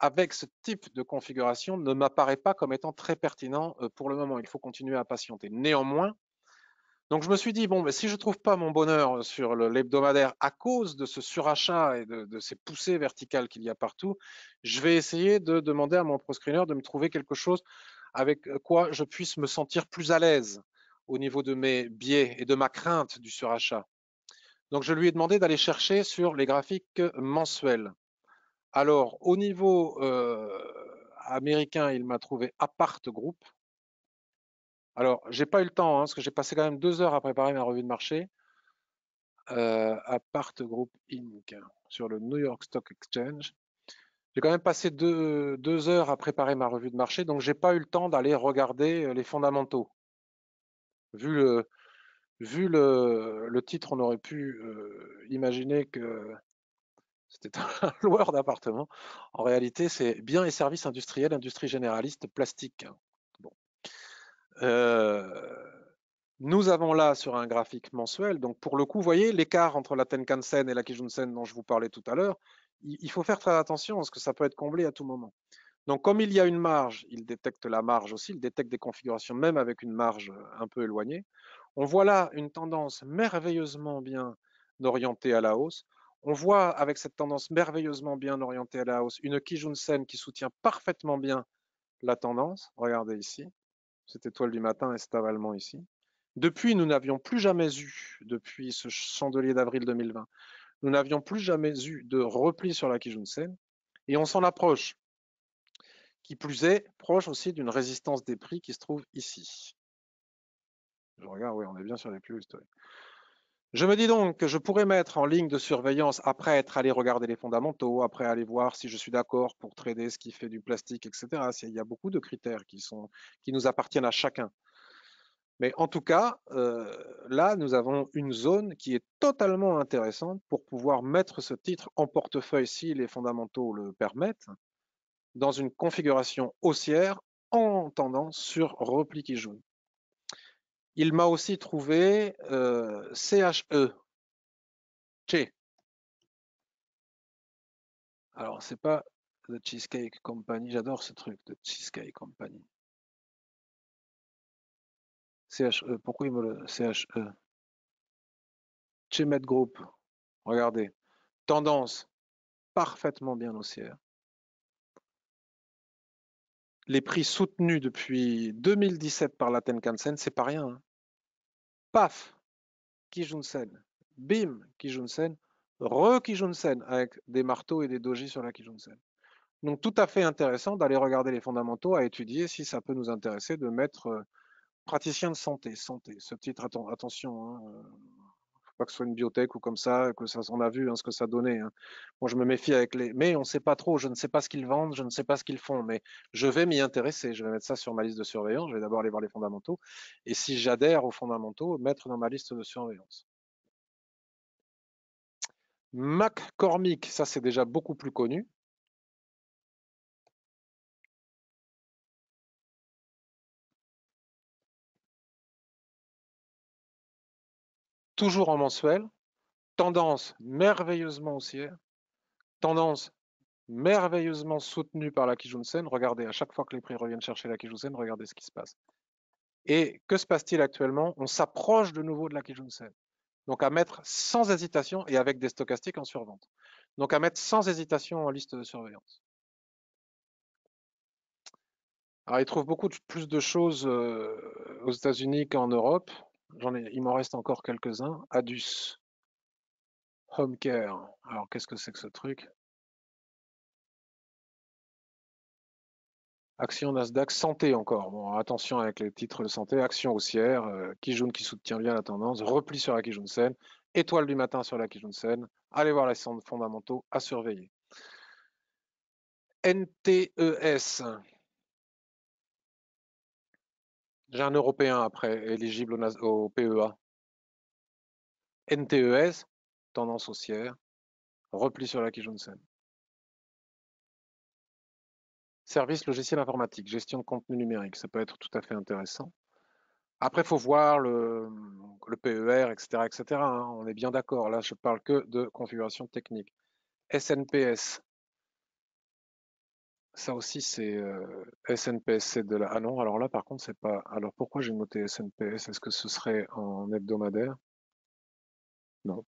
avec ce type de configuration ne m'apparaît pas comme étant très pertinent euh, pour le moment. Il faut continuer à patienter. Néanmoins, donc je me suis dit, bon, mais si je ne trouve pas mon bonheur sur l'hebdomadaire à cause de ce surachat et de, ces poussées verticales qu'il y a partout, je vais essayer de demander à mon proscreener de me trouver quelque chose avec euh, quoi je puisse me sentir plus à l'aise au niveau de mes biais et de ma crainte du surachat. Donc je lui ai demandé d'aller chercher sur les graphiques mensuels. Alors au niveau euh, américain, il m'a trouvé Apart Group, alors, j'ai pas eu le temps, hein, parce que j'ai passé quand même deux heures à préparer ma revue de marché euh, à Part Group Inc. sur le New York Stock Exchange. J'ai quand même passé deux, heures à préparer ma revue de marché, donc j'ai pas eu le temps d'aller regarder euh, les fondamentaux. Vu le, titre, on aurait pu euh, imaginer que c'était <laughs> un loueur d'appartement. En réalité, c'est bien et services industriels, industrie généraliste, plastique. Hein. Euh, nous avons là sur un graphique mensuel, donc pour le coup, vous voyez l'écart entre la Tenkan-sen et la Kijun-sen dont je vous parlais tout à l'heure, il faut faire très attention parce que ça peut être comblé à tout moment. Donc comme il y a une marge, il détecte la marge aussi, il détecte des configurations même avec une marge euh, un peu éloignée. On voit là une tendance merveilleusement bien orientée à la hausse. On voit avec cette tendance merveilleusement bien orientée à la hausse une Kijun-sen qui soutient parfaitement bien la tendance. Regardez ici cette étoile du matin est avalement ici. Depuis, nous n'avions plus jamais eu, depuis ce chandelier d'avril 2020, nous n'avions plus jamais eu de repli sur la Kijunsen et on s'en approche. Qui plus est, proche aussi d'une résistance des prix qui se trouve ici. Je regarde, oui, on est bien sur les plus historiques. Je me dis donc que je pourrais mettre en ligne de surveillance après être allé regarder les fondamentaux, après aller voir si je suis d'accord pour trader ce qui fait du plastique, etc. Il y a beaucoup de critères qui, sont, qui nous appartiennent à chacun. Mais en tout cas, euh, là, nous avons une zone qui est totalement intéressante pour pouvoir mettre ce titre en portefeuille si les fondamentaux le permettent, dans une configuration haussière en tendance sur repli qui joue. Il m'a aussi trouvé euh, CHE. Che. Alors, c'est pas The Cheesecake Company. J'adore ce truc de Cheesecake Company. CHE. Pourquoi il me le. CHE. Chemet Group. Regardez. Tendance. Parfaitement bien haussière les prix soutenus depuis 2017 par la Tenkan-sen, c'est pas rien. Hein. Paf, Kijun-sen. Bim, Kijun-sen. Re-Kijun-sen avec des marteaux et des dojis sur la Kijunsen. Donc tout à fait intéressant d'aller regarder les fondamentaux, à étudier si ça peut nous intéresser de mettre euh, praticien de santé, santé. Ce titre, attention, hein, euh, pas que ce soit une biotech ou comme ça, que ça, s'en a vu hein, ce que ça donnait. Hein. Moi, je me méfie avec les. Mais on ne sait pas trop, je ne sais pas ce qu'ils vendent, je ne sais pas ce qu'ils font, mais je vais m'y intéresser. Je vais mettre ça sur ma liste de surveillance. Je vais d'abord aller voir les fondamentaux. Et si j'adhère aux fondamentaux, mettre dans ma liste de surveillance. Mac McCormick, ça c'est déjà beaucoup plus connu. toujours en mensuel, tendance merveilleusement haussière, tendance merveilleusement soutenue par la Sen. Regardez, à chaque fois que les prix reviennent chercher la Sen, regardez ce qui se passe. Et que se passe-t-il actuellement On s'approche de nouveau de la Sen. Donc à mettre sans hésitation et avec des stochastiques en survente. Donc à mettre sans hésitation en liste de surveillance. Alors, il trouve beaucoup plus de choses euh, aux États-Unis qu'en Europe ai, il m'en reste encore quelques-uns. Adus, Home Care. Alors, qu'est-ce que c'est que ce truc Action Nasdaq Santé encore. Bon, attention avec les titres de santé. Action haussière, qui euh, Kijun qui soutient bien la tendance, repli sur la Kijun-sen, étoile du matin sur la Kijun-sen. Allez voir les fondamentaux à surveiller. NTES, j'ai un Européen après, éligible au, PEA. NTES, tendance haussière, repli sur la Kijunsen. Service logiciel informatique, gestion de contenu numérique, ça peut être tout à fait intéressant. Après, il faut voir le, PER, etc. etc. on est bien d'accord, là je parle que de configuration technique. SNPS, ça aussi, c'est SNPS, euh, c'est de la. Ah non, alors là, par contre, c'est pas. Alors pourquoi j'ai noté SNPS Est-ce que ce serait en hebdomadaire Non.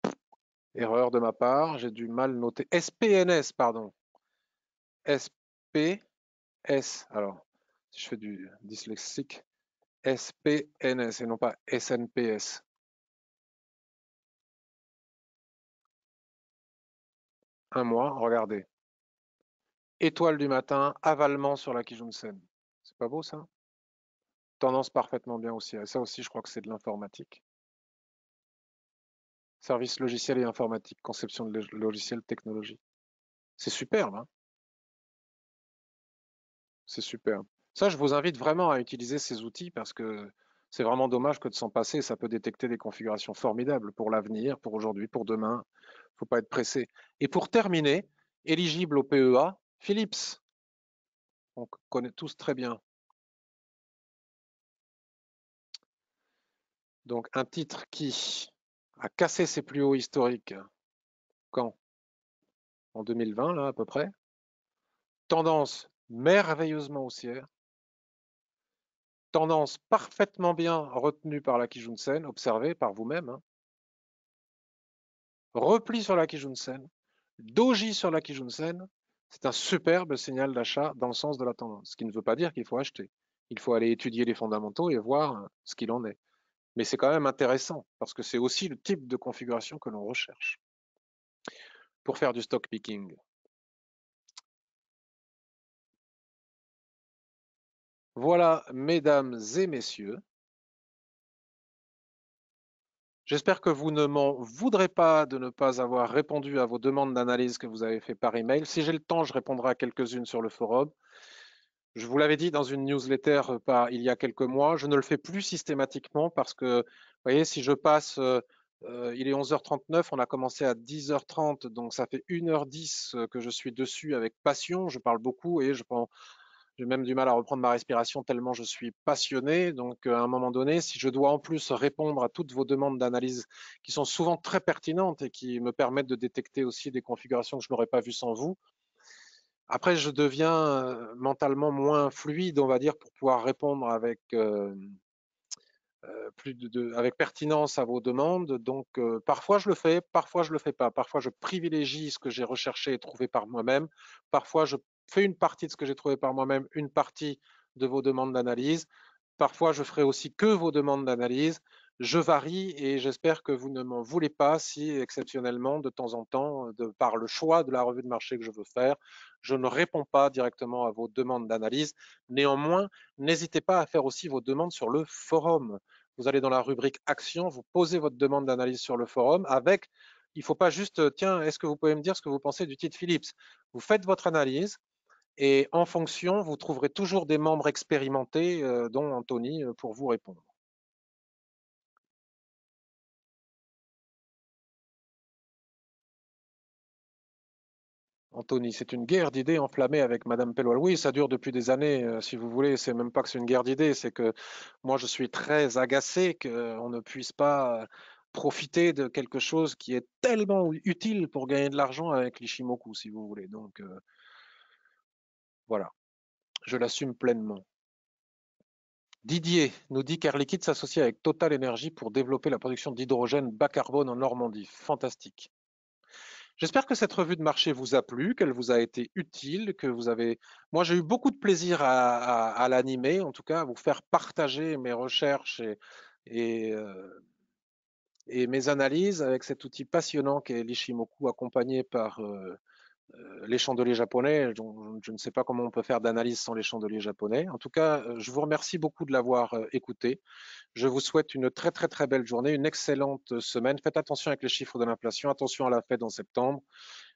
Erreur de ma part, j'ai du mal noter. SPNS, pardon. SPS. Alors, si je fais du dyslexique, SPNS et non pas SNPS. Un mois, regardez. Étoile du matin, avalement sur la Kijunsen. C'est pas beau ça Tendance parfaitement bien aussi. Et ah, Ça aussi, je crois que c'est de l'informatique. Service logiciel et informatique, conception de logiciel, technologie. C'est superbe. Hein c'est superbe. Ça, je vous invite vraiment à utiliser ces outils parce que c'est vraiment dommage que de s'en passer. Ça peut détecter des configurations formidables pour l'avenir, pour aujourd'hui, pour demain. Il ne faut pas être pressé. Et pour terminer, éligible au PEA, Philips, on connaît tous très bien. Donc un titre qui a cassé ses plus hauts historiques quand En 2020, là à peu près. Tendance merveilleusement haussière. Tendance parfaitement bien retenue par la Kijunsen, observée par vous-même. Hein. Repli sur la Sen, doji sur la Sen, c'est un superbe signal d'achat dans le sens de la tendance, ce qui ne veut pas dire qu'il faut acheter. Il faut aller étudier les fondamentaux et voir euh, ce qu'il en est. Mais c'est quand même intéressant parce que c'est aussi le type de configuration que l'on recherche pour faire du stock picking. Voilà, mesdames et messieurs, J'espère que vous ne m'en voudrez pas de ne pas avoir répondu à vos demandes d'analyse que vous avez fait par email. Si j'ai le temps, je répondrai à quelques-unes sur le forum. Je vous l'avais dit dans une newsletter euh, il y a quelques mois, je ne le fais plus systématiquement parce que, vous voyez, si je passe, euh, euh, il est 11h39, on a commencé à 10h30, donc ça fait 1h10 que je suis dessus avec passion, je parle beaucoup et je prends j'ai même du mal à reprendre ma respiration tellement je suis passionné. Donc, euh, à un moment donné, si je dois en plus répondre à toutes vos demandes d'analyse qui sont souvent très pertinentes et qui me permettent de détecter aussi des configurations que je n'aurais pas vues sans vous, après, je deviens euh, mentalement moins fluide, on va dire, pour pouvoir répondre avec, euh, plus de, avec pertinence à vos demandes. Donc, parfois, je le fais, parfois, je le fais pas. Parfois, je privilégie ce que j'ai recherché et trouvé par moi-même. Parfois, je fais une partie de ce que j'ai trouvé par moi-même, une partie de vos demandes d'analyse. Parfois, je ferai aussi que vos demandes d'analyse. Je varie et j'espère que vous ne m'en voulez pas si, exceptionnellement, de temps en temps, euh, par le choix de la revue de marché que je veux faire, je ne réponds pas directement à vos demandes d'analyse. Néanmoins, n'hésitez pas à faire aussi vos demandes sur le forum. Vous allez dans la rubrique Action, vous posez votre demande d'analyse sur le forum avec, il ne faut pas juste, tiens, est-ce que vous pouvez me dire ce que vous pensez du titre Philips Vous faites votre analyse, et en fonction, vous trouverez toujours des membres expérimentés, euh, dont Anthony, euh, pour vous répondre. Anthony, c'est une guerre d'idées enflammée avec Madame Pelloual. Oui, ça dure depuis des années, euh, si vous voulez. C'est même pas que c'est une guerre d'idées, c'est que moi, je suis très agacé qu'on ne puisse pas profiter de quelque chose qui est tellement utile pour gagner de l'argent avec l'Ishimoku, si vous voulez. Donc, voilà, je l'assume pleinement. Didier nous dit qu'Air Liquide s'associe avec Total Energy pour développer la production d'hydrogène bas carbone en Normandie. Fantastique. J'espère que cette revue de marché vous a plu, qu'elle vous a été utile, que vous avez. Moi, j'ai eu beaucoup de plaisir à, l'animer, en tout cas, à vous faire partager mes recherches et, euh, mes analyses avec cet outil passionnant qu'est l'Ishimoku, accompagné par euh, euh, les chandeliers japonais, je, ne sais pas comment on peut faire d'analyse sans les chandeliers japonais. En tout cas, euh, je vous remercie beaucoup de l'avoir euh, écouté. Je vous souhaite une très très très belle journée, une excellente semaine. Faites attention avec les chiffres de l'inflation, attention à la fête en septembre.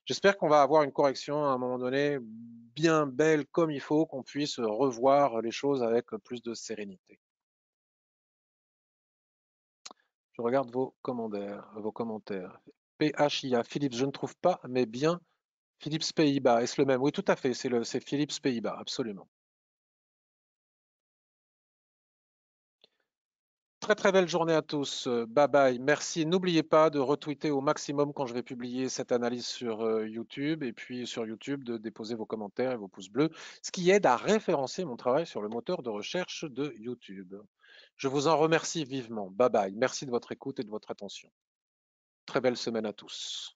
J'espère qu'on va avoir une correction à un moment donné bien belle comme il faut, qu'on puisse revoir les choses avec plus de sérénité. Je regarde vos commentaires. PHIA, Philippe, je ne trouve pas, mais bien. Philips Pays-Bas, est-ce le même Oui, tout à fait, c'est, Philips Pays-Bas, absolument. Très très belle journée à tous. Euh, bye bye. Merci. N'oubliez pas de retweeter au maximum quand je vais publier cette analyse sur euh, YouTube et puis sur YouTube de déposer vos commentaires et vos pouces bleus, ce qui aide à référencer mon travail sur le moteur de recherche de YouTube. Je vous en remercie vivement. Bye bye. Merci de votre écoute et de votre attention. Très belle semaine à tous.